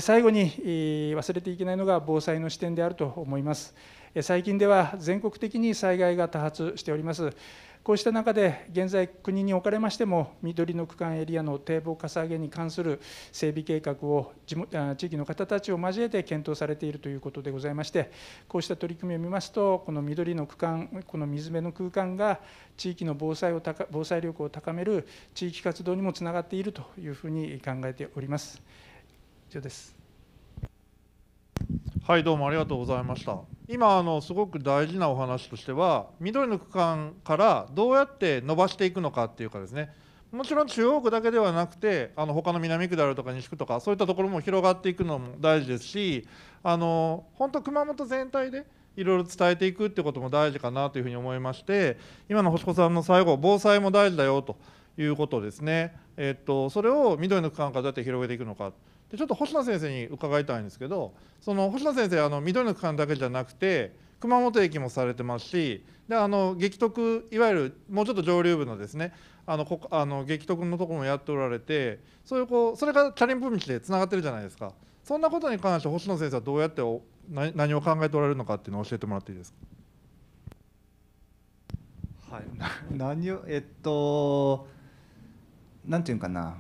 最後に忘れていけないのが防災の視点であると思います最近では全国的に災害が多発しております。こうした中で現在、国におかれましても、緑の区間エリアの堤防かさ上げに関する整備計画を地域の方たちを交えて検討されているということでございまして、こうした取り組みを見ますと、この緑の区間、この水辺の空間が地域の防災を防災力を高める地域活動にもつながっているというふうに考えております。以上です。はい、どうもありがとうございました。今あのすごく大事なお話としては緑の区間からどうやって伸ばしていくのかっていうかですねもちろん中央区だけではなくてあの他の南区であるとか西区とかそういったところも広がっていくのも大事ですしあの本当熊本全体でいろいろ伝えていくってことも大事かなというふうに思いまして今の星子さんの最後防災も大事だよということですね、えっと、それを緑の区間からどうやって広げていくのか。でちょっと星野先生に伺いたいんですけどその星野先生あの緑の区間だけじゃなくて熊本駅もされてますしであの激徳いわゆるもうちょっと上流部のですねあのこあの激徳のところもやっておられてそういうこうそれがチャリンプ道でつながってるじゃないですかそんなことに関して星野先生はどうやってお何何を考えておられるのかっていうのを教えてもらっていいですかはい 何をえっとなんていうかな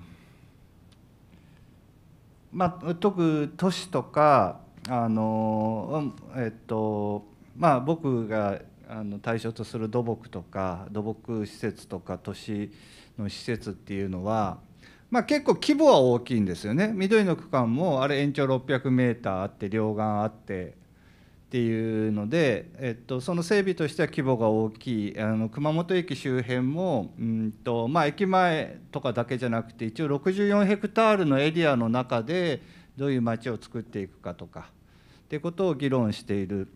まあ、特都市とかあの、えっとまあ、僕があの対象とする土木とか土木施設とか都市の施設っていうのは、まあ、結構規模は大きいんですよね緑の区間もあれ延長 600m あって両岸あってっていうので、えっと、その整備としては規模が大きいあの熊本駅周辺もうんと、まあ、駅前とかだけじゃなくて一応64ヘクタールのエリアの中でどういう街を作っていくかとかっていうことを議論している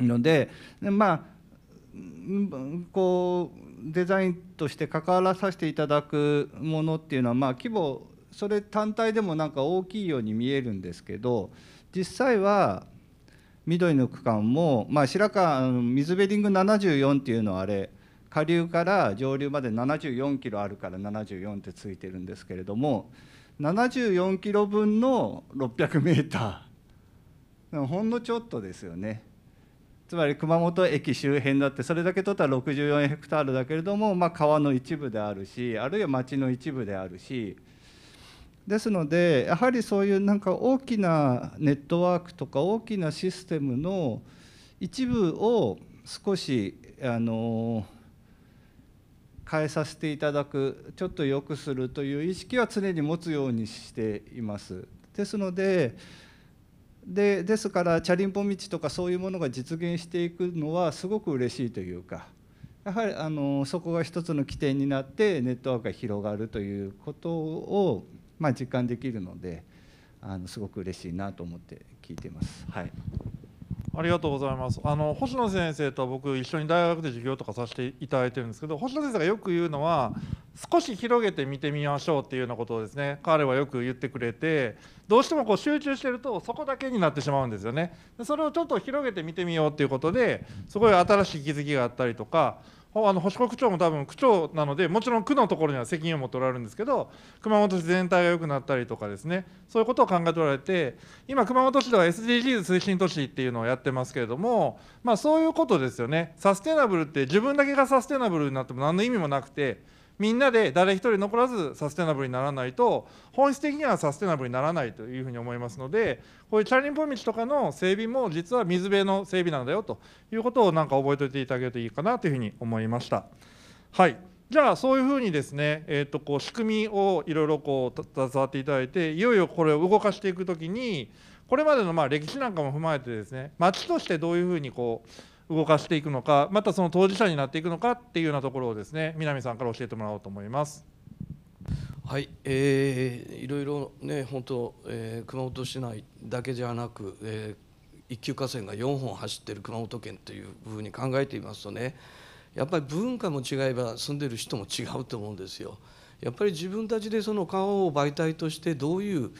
のででまあこうデザインとして関わらさせていただくものっていうのは、まあ、規模それ単体でもなんか大きいように見えるんですけど実際は緑の区間も、まあ、白川水ベリング74っていうのはあれ下流から上流まで74キロあるから74ってついてるんですけれども74キロ分の600メーターほんのちょっとですよねつまり熊本駅周辺だってそれだけ取ったら64ヘクタールだけれども、まあ、川の一部であるしあるいは町の一部であるしですのでやはりそういうなんか大きなネットワークとか大きなシステムの一部を少しあの変えさせていただくちょっと良くするという意識は常に持つようにしています。ですのででですからチャリンポ道とかそういうものが実現していくのはすごく嬉しいというかやはりあのそこが一つの起点になってネットワークが広がるということをまあ、実感できるのであのすごく嬉しいなと思って聞いてます。はいありがとうございますあの星野先生と僕一緒に大学で授業とかさせていただいてるんですけど星野先生がよく言うのは少し広げて見てみましょうっていうようなことをですね彼はよく言ってくれてどうしてもこう集中してるとそこだけになってしまうんですよねそれをちょっと広げて見てみようっていうことですごい新しい気づきがあったりとかあの星子区長も多分区長なのでもちろん区のところには責任を持っておられるんですけど熊本市全体が良くなったりとかですねそういうことを考えておられて今熊本市では SDGs 推進都市っていうのをやってますけれども、まあ、そういうことですよねサステナブルって自分だけがサステナブルになっても何の意味もなくてみんなで誰一人残らずサステナブルにならないと本質的にはサステナブルにならないというふうに思いますのでこういうチャリンポ道とかの整備も実は水辺の整備なんだよということをなんか覚えておいていただけるといいかなというふうに思いました。はいじゃあそういうふうにですね、えー、とこう仕組みをいろいろこう携わっていただいていよいよこれを動かしていくときにこれまでのまあ歴史なんかも踏まえてですね町としてどういうふうにこう動かしていくのかまたその当事者になっていくのかっていうようなところをですね南さんから教えてもらおうと思います。はい、えー、いろいろね本当、えー、熊本市内だけじゃなく、えー、一級河川が4本走ってる熊本県というふうに考えていますとねやっぱり文化も違えば住んでる人も違うと思うんですよ。やっぱり自分たちでその川を媒体としてどういう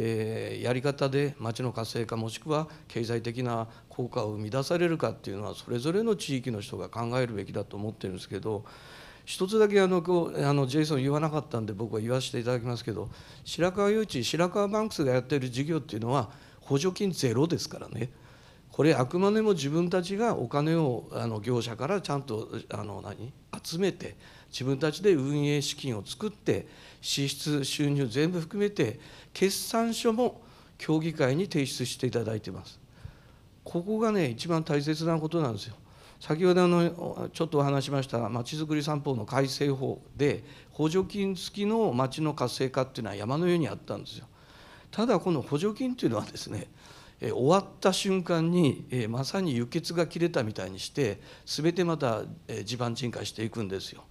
えー、やり方で町の活性化もしくは経済的な効果を生み出されるかっていうのはそれぞれの地域の人が考えるべきだと思ってるんですけど一つだけあのこうあのジェイソン言わなかったんで僕は言わせていただきますけど白川誘致白川バンクスがやっている事業っていうのは補助金ゼロですからね。これあくまでも自分たちがお金をあの業者からちゃんとあの何集めて自分たちで運営資金を作って支出収入全部含めて決算書も協議会に提出していただいてますここがね一番大切なことなんですよ先ほどのちょっとお話しましたまちづくり三法の改正法で補助金付きの町の活性化っていうのは山のようにあったんですよただこの補助金というのはですね終わった瞬間にまさに輸血が切れたみたいにしてすべてまた地盤沈下していくんですよ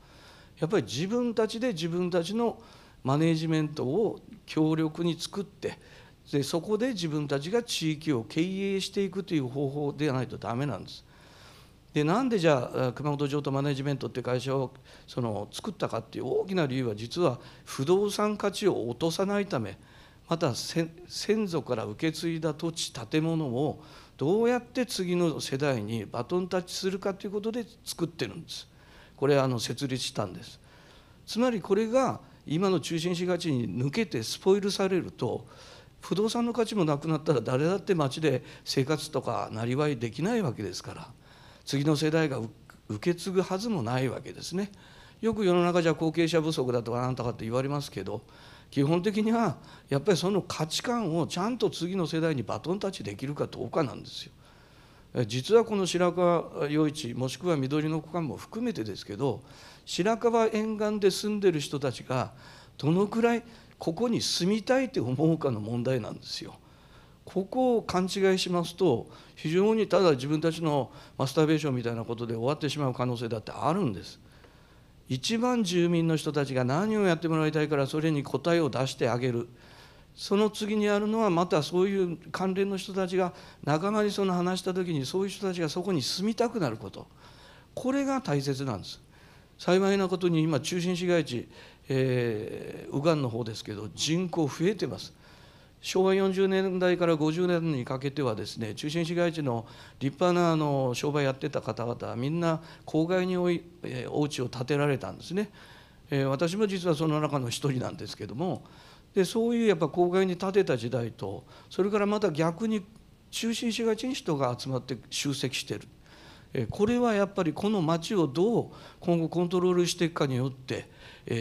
やっぱり自分たちで自分たちのマネジメントを強力に作ってでそこで自分たちが地域を経営していくという方法ではないとダメなんです。でなんでじゃあ熊本城とマネジメントって会社をその作ったかっていう大きな理由は実は不動産価値を落とさないためまた先祖から受け継いだ土地建物をどうやって次の世代にバトンタッチするかということで作ってるんです。これあの設立したんです。つまりこれが今の中心市街地に抜けてスポイルされると不動産の価値もなくなったら誰だって町で生活とかなりわいできないわけですから次の世代が受け継ぐはずもないわけですね。よく世の中じゃ後継者不足だとか何とかって言われますけど基本的にはやっぱりその価値観をちゃんと次の世代にバトンタッチできるかどうかなんですよ。実はこの白川洋一もしくは緑の区間も含めてですけど白樺沿岸で住んでる人たちがどのくらいここに住みたいと思うかの問題なんですよ。ここを勘違いしますと非常にただ自分たちのマスターベーションみたいなことで終わってしまう可能性だってあるんです。一番住民の人たちが何をやってもらいたいからそれに答えを出してあげるその次にあるのはまたそういう関連の人たちが仲間にその話した時にそういう人たちがそこに住みたくなることこれが大切なんです幸いなことに今中心市街地、えー、の方ですけど人口増えてます昭和40年代から50年にかけてはですね中心市街地の立派なあの商売やってた方々はみんな郊外におい、えー、お家を建てられたんですね、えー、私も実はその中の一人なんですけどもでそういうやっぱ郊外に建てた時代とそれからまた逆に中心市街地に人が集まって集積してるこれはやっぱりこの町をどう今後コントロールしていくかによって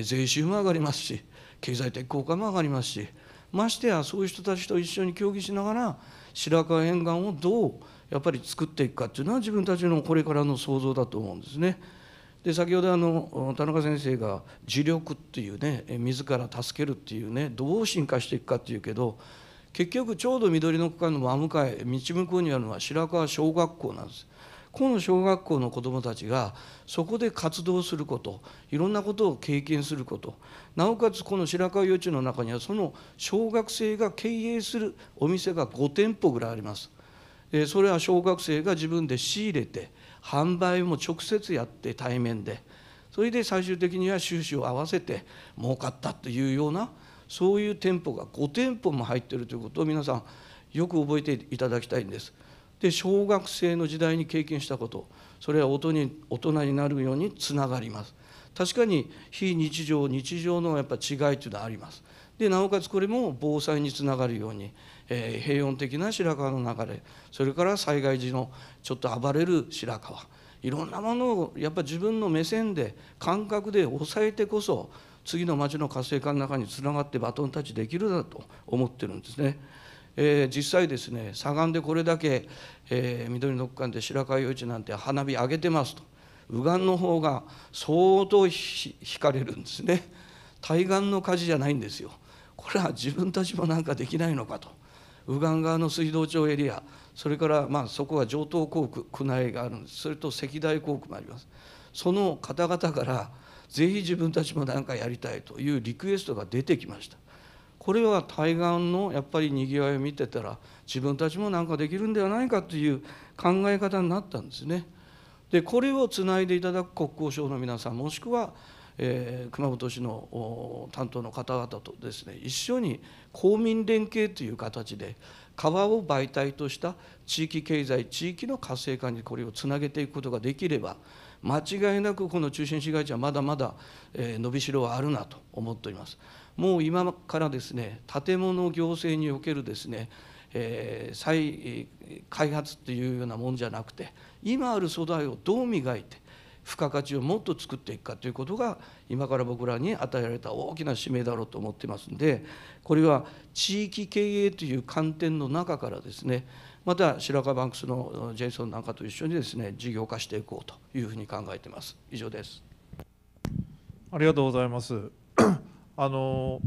税収も上がりますし経済的効果も上がりますしましてやそういう人たちと一緒に協議しながら白河沿岸をどうやっぱり作っていくかっていうのは自分たちのこれからの想像だと思うんですね。で先ほどあの田中先生が「自力」っていうね自ら助けるっていうねどう進化していくかっていうけど結局ちょうど緑の区間の真向かい道向こうにあるのは白川小学校なんです。この小学校の子どもたちがそこで活動することいろんなことを経験することなおかつこの白川幼稚園の中にはその小学生が経営するお店が5店舗ぐらいあります。それは小学生が自分で仕入れて販売も直接やって対面でそれで最終的には収支を合わせて儲かったというようなそういう店舗が5店舗も入っているということを皆さんよく覚えていただきたいんです。で小学生の時代に経験したことそれは大人になるようにつながります確かに非日常日常のやっぱ違いというのはありますでなおかつこれも防災につながるように、えー、平穏的な白川の流れそれから災害時のちょっと暴れる白川いろんなものをやっぱ自分の目線で感覚で抑えてこそ次の町の活性化の中につながってバトンタッチできるだと思ってるんですね。えー、実際ですね左岸でこれだけ、えー、緑の区間で白河陽一なんて花火上げてますと右岸の方が相当引かれるんですね対岸の火事じゃないんですよこれは自分たちもなんかできないのかと右岸側の水道町エリアそれからまあそこは上東工区内があるんですそれと石大工区もありますその方々からぜひ自分たちも何かやりたいというリクエストが出てきましたこれは対岸のやっぱりにぎわいを見てたら自分たちも何かできるんではないかという考え方になったんですね。でこれをつないでいただく国交省の皆さんもしくは、えー、熊本市の担当の方々とですね一緒に公民連携という形で川を媒体とした地域経済地域の活性化にこれをつなげていくことができれば間違いなくこの中心市街地はまだまだ伸びしろはあるなと思っております。もう今からですね建物行政におけるですね、えー、再開発っていうようなもんじゃなくて今ある素材をどう磨いて付加価値をもっと作っていくかということが今から僕らに与えられた大きな使命だろうと思ってますんでこれは地域経営という観点の中からですねまた白川バンクスのジェイソンなんかと一緒にですね事業化していこうというふうに考えてます以上ですありがとうございますあの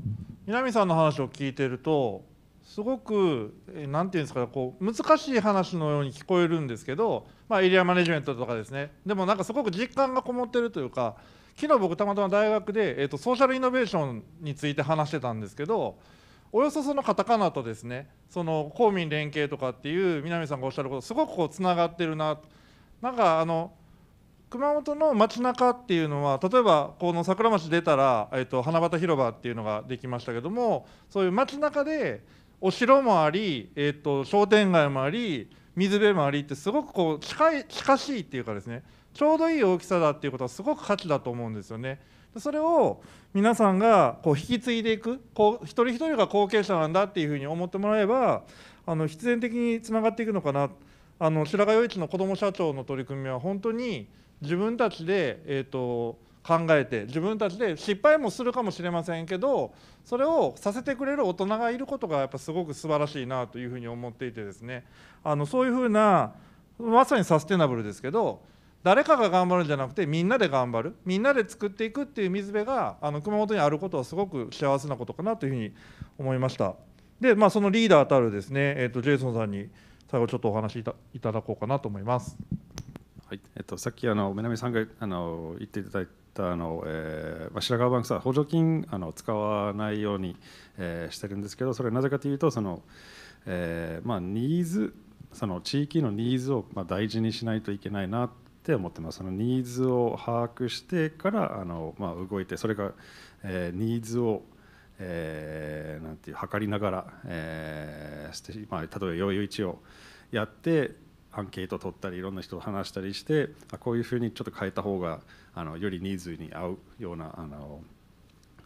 南さんの話を聞いてるとすごく何て言うんですかこう難しい話のように聞こえるんですけど、まあ、エリアマネジメントとかですねでもなんかすごく実感がこもってるというか昨日僕たまたま大学で、えーと、ソーシャルイノベーションについて話してたんですけどおよそそのカタカナとですねその公民連携とかっていう南さんがおっしゃることすごくこうつながってるななんかあの熊本の街中っていうのは例えばこの桜町出たら、えー、と花畑広場っていうのができましたけどもそういう街中でお城もあり、えー、と商店街もあり水辺もありってすごくこう近い近しいっていうかですねちょうどいい大きさだっていうことはすごく価値だと思うんですよね。それを皆さんがこう引き継いでいくこう一人一人が後継者なんだっていうふうに思ってもらえばあの必然的につながっていくのかなあの白髪与一の子ども社長の取り組みは本当に自分たちで、えーと、考えて自分たちで失敗もするかもしれませんけどそれをさせてくれる大人がいることがやっぱすごく素晴らしいなというふうに思っていてですねあのそういうふうなまさにサステナブルですけど誰かが頑張るんじゃなくてみんなで頑張るみんなで作っていくっていう水辺があの熊本にあることはすごく幸せなことかなというふうに思いましたで、まあ、そのリーダーたるですね、えーと、とジェイソンさんに最後ちょっとお話しいただこうかなと思います。はい、えっと、さっきあの南さんがあの言っていただいたあの、えーまあ、白川バンクスは補助金あの使わないように、えー、してるんですけどそれなぜかというとその、えーまあ、ニーズその地域のニーズを、まあ、大事にしないといけないなって思ってますそのニーズを把握してからあの、まあ、動いてそれが、えー、ニーズをえー、なんていう測りながら、えーしてまあ、例えば余裕位置をやってアンケート取ったりいろんな人と話したりしてあこういうふうにちょっと変えた方があのよりニーズに合うようなあの、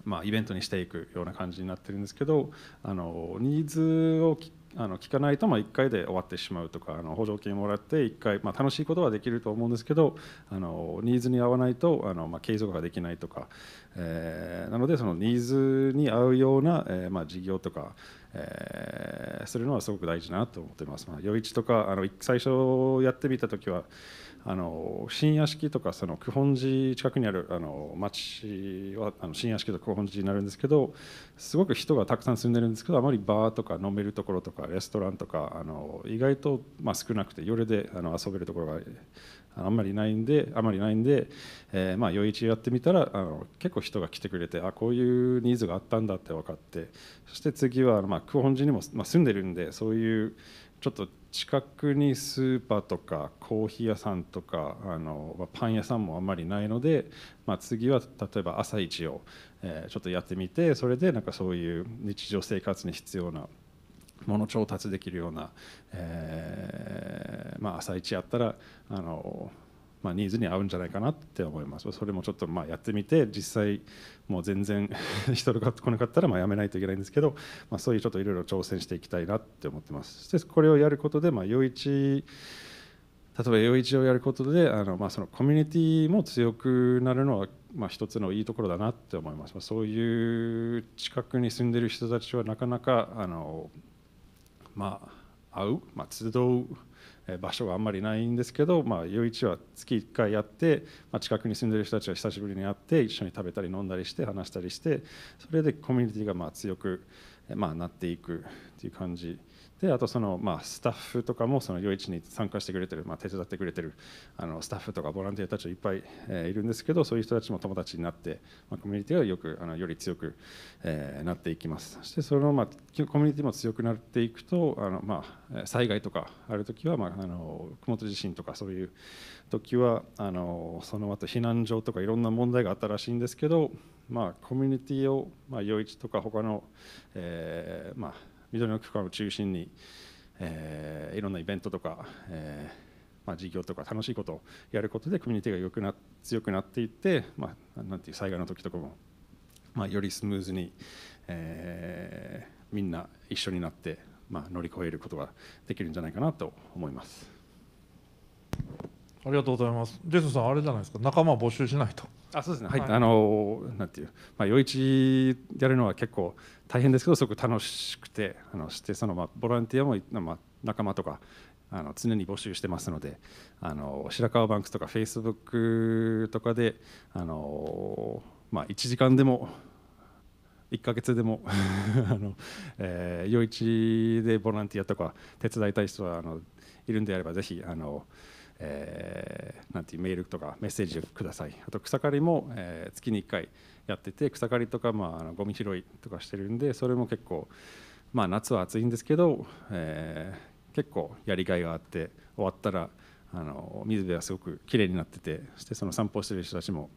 まあ、イベントにしていくような感じになってるんですけどあのニーズをあの聞かないとまあ1回で終わってしまうとかあの補助金もらって1回、まあ、楽しいことはできると思うんですけどあのニーズに合わないとあの、まあ、継続ができないとか、えなのでそのニーズに合うような、えまあ、事業とかえー、するのはすごく大事なと思ってます。まあ、余市とかあの最初やってみた時はあの新屋敷とかその九本寺近くにあるあの町はあの新屋敷と九本寺になるんですけどすごく人がたくさん住んでるんですけどあまりバーとか飲めるところとかレストランとかあの意外とまあ少なくて夜であの遊べるところがあんまりないんであまりないんで、えー、まあ余一やってみたらあの結構人が来てくれてあこういうニーズがあったんだって分かってそして次は、まあ、久本寺にも、まあ、住んでるんでそういうちょっと近くにスーパーとかコーヒー屋さんとかあのパン屋さんもあんまりないので、まあ、次は例えば朝市を、ちょっとやってみてそれでなんかそういう日常生活に必要なもの調達できるような、えーまあ、朝市やったらあの、まあ、ニーズに合うんじゃないかなって思いますそれもちょっとまあやってみて実際もう全然 人が来なかったらまあやめないといけないんですけど、まあ、そういうちょっといろいろ挑戦していきたいなって思ってますでこれをやることでまあ余一例えば陽一をやることであの、まあ、そのコミュニティも強くなるのは、まあ、一つのいいところだなって思います、まそういう近くに住んでる人たちはなかなかあの、まあ、会う、まあ、集う場所があんまりないんですけど、まあ、夜市は月1回やって、まあ、近くに住んでる人たちは久しぶりに会って一緒に食べたり飲んだりして話したりしてそれでコミュニティがまが強く、まあ、なっていくっていう感じ。であとその、まあ、スタッフとかもその夜市に参加してくれてる、まあ、手伝ってくれてるあのスタッフとかボランティアたちいっぱい、えー、いるんですけどそういう人たちも友達になって、まあ、コミュニティがよくあのより強く、えー、なっていきますそしてその、まあ、コミュニティも強くなっていくとあの、まあ、災害とかある時は、まあ、あの熊本地震とかそういう時はあのその後避難所とかいろんな問題があったらしいんですけど、まあ、コミュニティを、まあ、夜市とか他の、えー、まあ緑の区間を中心に、えー、いろんなイベントとか、えーまあ、事業とか楽しいことをやることでコミュニティがよくな強くなっていって、まあ、なんていう災害の時とかも、まあ、よりスムーズに、えー、みんな一緒になって、まあ、乗り越えることができるんじゃないかなと思います。ありがとうございます。ジェイさん、あれじゃないですか、仲間募集しないと。あそうですね、はい、はい、あのなんていう、まあ、余市やるのは結構大変ですけど、すごく楽しくて、あのしてその、まあ、ボランティアも、まあ、仲間とかあの常に募集してますのであの白川バンクスとかフェイスブックとかであの、まあ、一時間でも1ヶ月でも あの、えー、余市でボランティアとか手伝いたい人はあのいるんであればぜひあの。えー、なんていうメールとかメッセージをくださいあと草刈りも、えー、月に1回やってて草刈りとか、まあ、あのゴミ拾いとかしてるんでそれも結構、まあ、夏は暑いんですけど、えー、結構やりがいがあって終わったらあの水辺はすごくきれいになっててそしてその散歩してる人たちも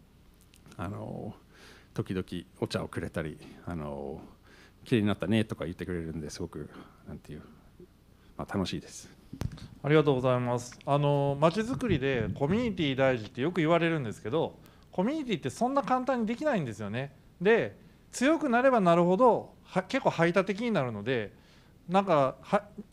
あの時々お茶をくれたりあの綺麗になったねとか言ってくれるんですごくなんていう、まあ、楽しいです。ありがとうございます。あの街づくりでコミュニティ大事ってよく言われるんですけど、コミュニティってそんな簡単にできないんですよね。で、強くなればなるほど結構排他的になるので、なんか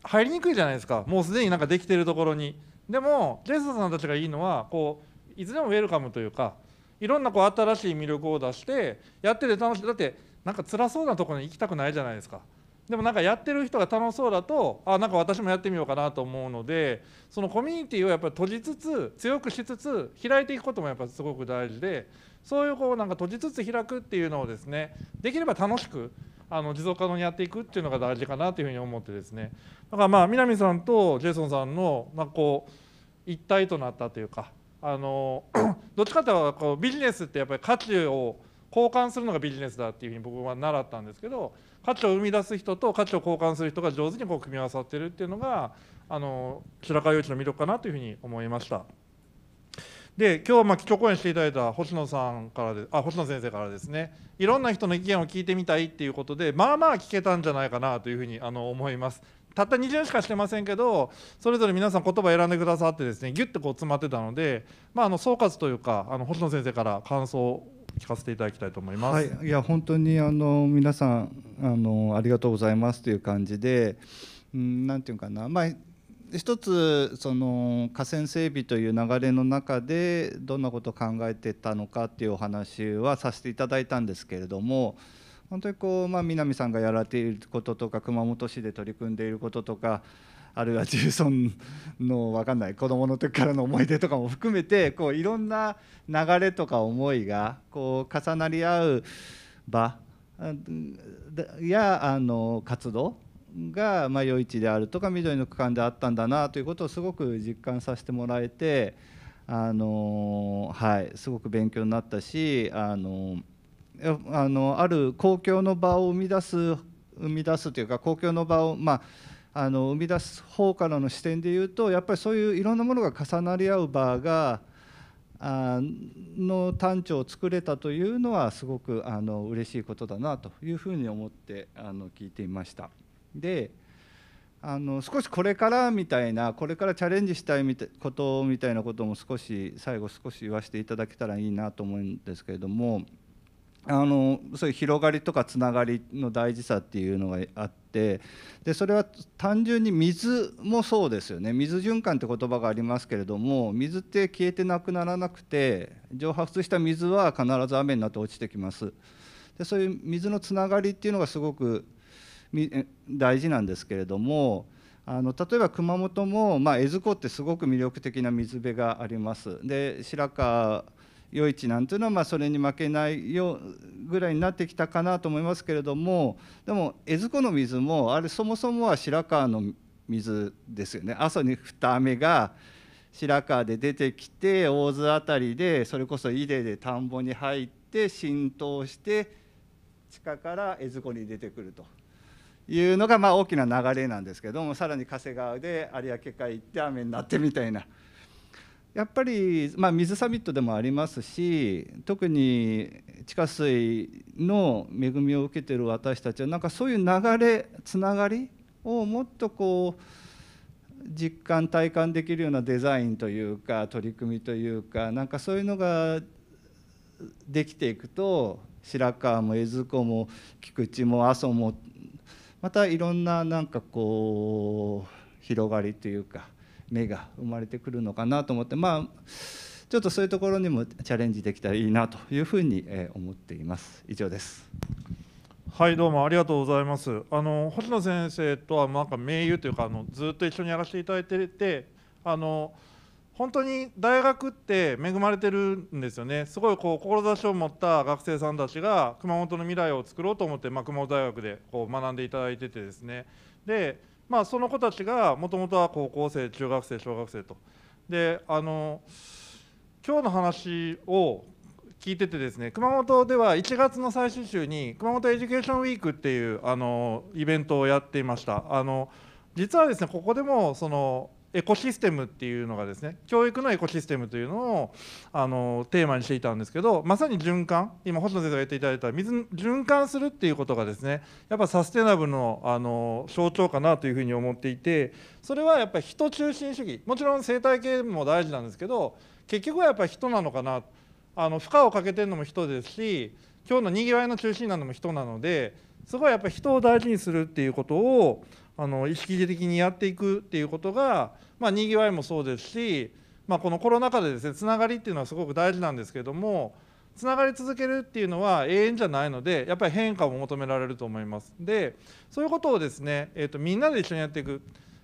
入りにくいじゃないですか。もうすでになんかできてるところに。でもジェイソンさんたちがいいのはこういつでもウェルカムというか、いろんなこう新しい魅力を出してやってて楽しい。だってなんか辛そうなところに行きたくないじゃないですか。でもなんかやってる人が楽しそうだとあなんか私もやってみようかなと思うのでそのコミュニティをやっぱり閉じつつ強くしつつ開いていくこともやっぱすごく大事でそういうこうなんか閉じつつ開くっていうのをですねできれば楽しくあの持続可能にやっていくっていうのが大事かなというふうに思ってですねだからまあ南さんとジェイソンさんのまあこう一体となったというかあの どっちかというとこうビジネスってやっぱり価値を交換するのがビジネスだっていうふうに僕は習ったんですけど価値を生み出す人と価値を交換する人が上手にこう組み合わさってるっていうのがあの白川雄一の魅力かなというふうに思いました。で今日まあ基調講演していただいた星野さんからであ星野先生からですねいろんな人の意見を聞いてみたいっていうことでまあまあ聞けたんじゃないかなというふうにあの思います。たった20年しかしてませんけどそれぞれ皆さん言葉選んでくださってですねギュッとこう詰まってたので、まあ、あの総括というかあの星野先生から感想聞かせていただきたいと思います。はい、いや本当にあの皆さんあのありがとうございますという感じで、うん、なんていうかな、まあ一つその河川整備という流れの中でどんなことを考えてたのかっていうお話はさせていただいたんですけれども本当にこう、まあ、南さんがやられていることとか熊本市で取り組んでいることとかあるいはジ村の分かんない子どもの時からの思い出とかも含めてこういろんな流れとか思いがこう重なり合う場やあの活動が「余市」であるとか「緑の区間」であったんだなということをすごく実感させてもらえて、あのはい、すごく勉強になったし、あのあのある公共の場を生み出す生み出すというか公共の場をまああの生み出す方からの視点で言うとやっぱりそういういろんなものが重なり合う場があの短調を作れたというのはすごくあの嬉しいことだなというふうに思ってあの聞いていました。であの少しこれからみたいなこれからチャレンジしたいみたことみたいなことも少し最後少し言わせていただけたらいいなと思うんですけれどもあのそういう広がりとかつながりの大事さっていうのがあってでそれは単純に水もそうですよね水循環って言葉がありますけれども水って消えてなくならなくて蒸発した水は必ず雨になって落ちてきますでそういう水のつながりっていうのがすごく大事なんですけれどもあの例えば熊本も、ま江津湖ってすごく魅力的な水辺がありますで白川余市なんていうのはまあそれに負けないよぐらいになってきたかなと思いますけれどもでも江津湖の水もあれそもそもは白川の水ですよね阿蘇に降った雨が白川で出てきて大津辺りでそれこそ井出で田んぼに入って浸透して地下から江津湖に出てくるというのがまあ大きな流れなんですけどもさらに加瀬川で有明海行って雨になってみたいな。やっぱり、まあ、水サミットでもありますし特に地下水の恵みを受けてる私たちはなんかそういう流れつながりをもっとこう実感体感できるようなデザインというか取り組みというかなんかそういうのができていくと白川も江津湖も菊池も阿蘇もまたいろんななんかこう広がりというか目が生まれてくるのかなと思ってまあちょっとそういうところにもチャレンジできたらいいなというふうに思っています。以上です。はいどうもありがとうございます。あの星野先生とはなんか名誉というかあのずっと一緒にやらせていただいててあの本当に大学って恵まれてるんですよねすごいこう志を持った学生さんたちが熊本の未来を作ろうと思って、まあ、熊本大学でこう学んでいただいててですねでまあ、その子たちがもともとは高校生中学生小学生とであの今日の話を聞いててですね熊本では1月の最終週に熊本エデュケーションウィークっていうあのイベントをやっていましたあの実はですねここでもそのエコシステムっていうのがですね教育のエコシステムというのをあのテーマにしていたんですけどまさに循環今星野先生が言っていただいた水循環するっていうことがですねやっぱサステナブルのあの象徴かなというふうに思っていてそれはやっぱり人中心主義もちろん生態系も大事なんですけど結局はやっぱり人なのかなあの負荷をかけてるのも人ですし今日のにぎわいの中心なのも人なのですごいやっぱり人を大事にするっていうことをあの意識的にやっていくっていうことがまあ、にぎわいもそうですし、まあ、このコロナ禍でですねつながりっていうのはすごく大事なんですけどもつながり続けるっていうのは永遠じゃないのでやっぱり変化も求められると思いますでそういうことをですね、えーと、とみんなで一緒にやっていく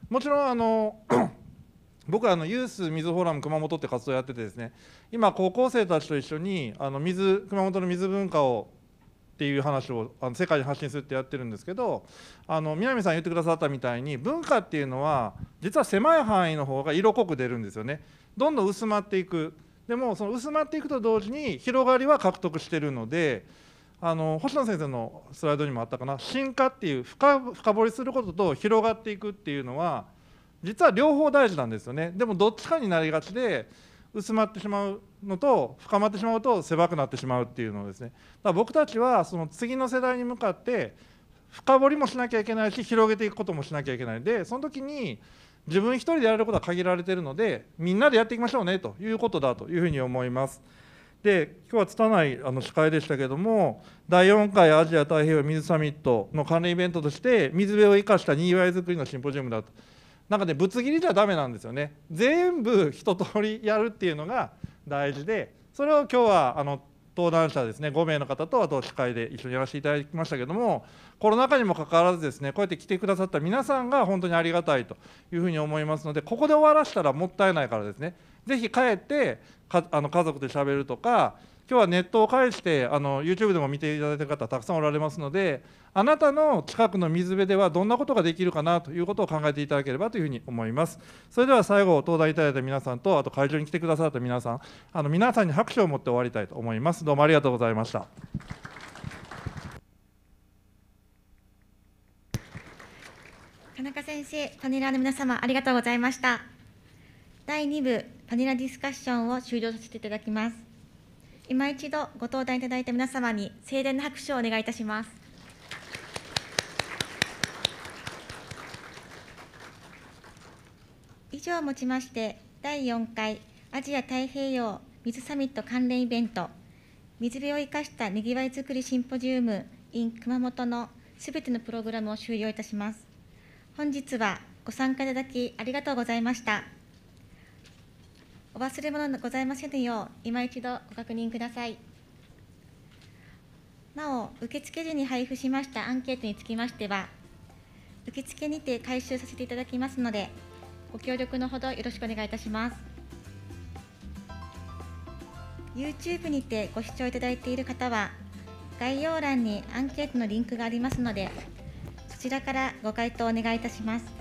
もちろんあの 僕はあのユース水フォーラム熊本って活動やっててですね今高校生たちと一緒にあの水熊本の水文化をっていう話をあの世界に発信するってやってるんですけどあの南さん言ってくださったみたいに文化っていうのは実は狭い範囲の方が色濃く出るんですよねどんどん薄まっていくでもその薄まっていくと同時に広がりは獲得してるのであの星野先生のスライドにもあったかな進化っていう深深掘りすることと広がっていくっていうのは実は両方大事なんですよねでもどっちかになりがちで薄まってしまうのと深まってしまうと狭くなってしまうっていうのですねだから僕たちはその次の世代に向かって深掘りもしなきゃいけないし広げていくこともしなきゃいけないでその時に自分一人でやれることは限られているのでみんなでやっていきましょうねということだというふうに思います。で今日は拙いあの司会でしたけども第4回アジア太平洋水サミットの関連イベントとして水辺を生かしたにぎわいづくりのシンポジウムだと。なんかねぶつ切りじゃダメなんですよね全部一通りやるっていうのが大事でそれを今日はあの登壇者ですね5名の方とあと司会で一緒にやらせていただきましたけどもコロナ禍にもかかわらずですねこうやって来てくださった皆さんが本当にありがたいというふうに思いますのでここで終わらせたらもったいないからですね是非帰ってかあの家族でしゃべるとか今日はネットを介してあの YouTube でも見ていただいた方たくさんおられますのであなたの近くの水辺ではどんなことができるかなということを考えていただければというふうに思いますそれでは最後登壇いただいた皆さんとあと会場に来てくださった皆さんあの皆さんに拍手を持って終わりたいと思いますどうもありがとうございました田中先生パネラーの皆様ありがとうございました第2部パネラディスカッションを終了させていただきます今一度ご登壇いただいた皆様に盛大な拍手をお願いいたします。以上をもちまして、第4回アジア太平洋水サミット関連イベント、水辺を生かしたにぎわいづくりシンポジウム in 熊本のすべてのプログラムを終了いたします。本日はご参加いただきありがとうございました。お忘れ物のございませんよう、今一度ご確認ください。なお、受付時に配布しましたアンケートにつきましては、受付にて回収させていただきますので、ご協力のほどよろしくお願いいたします。YouTube にてご視聴いただいている方は、概要欄にアンケートのリンクがありますので、そちらからご回答お願いいたします。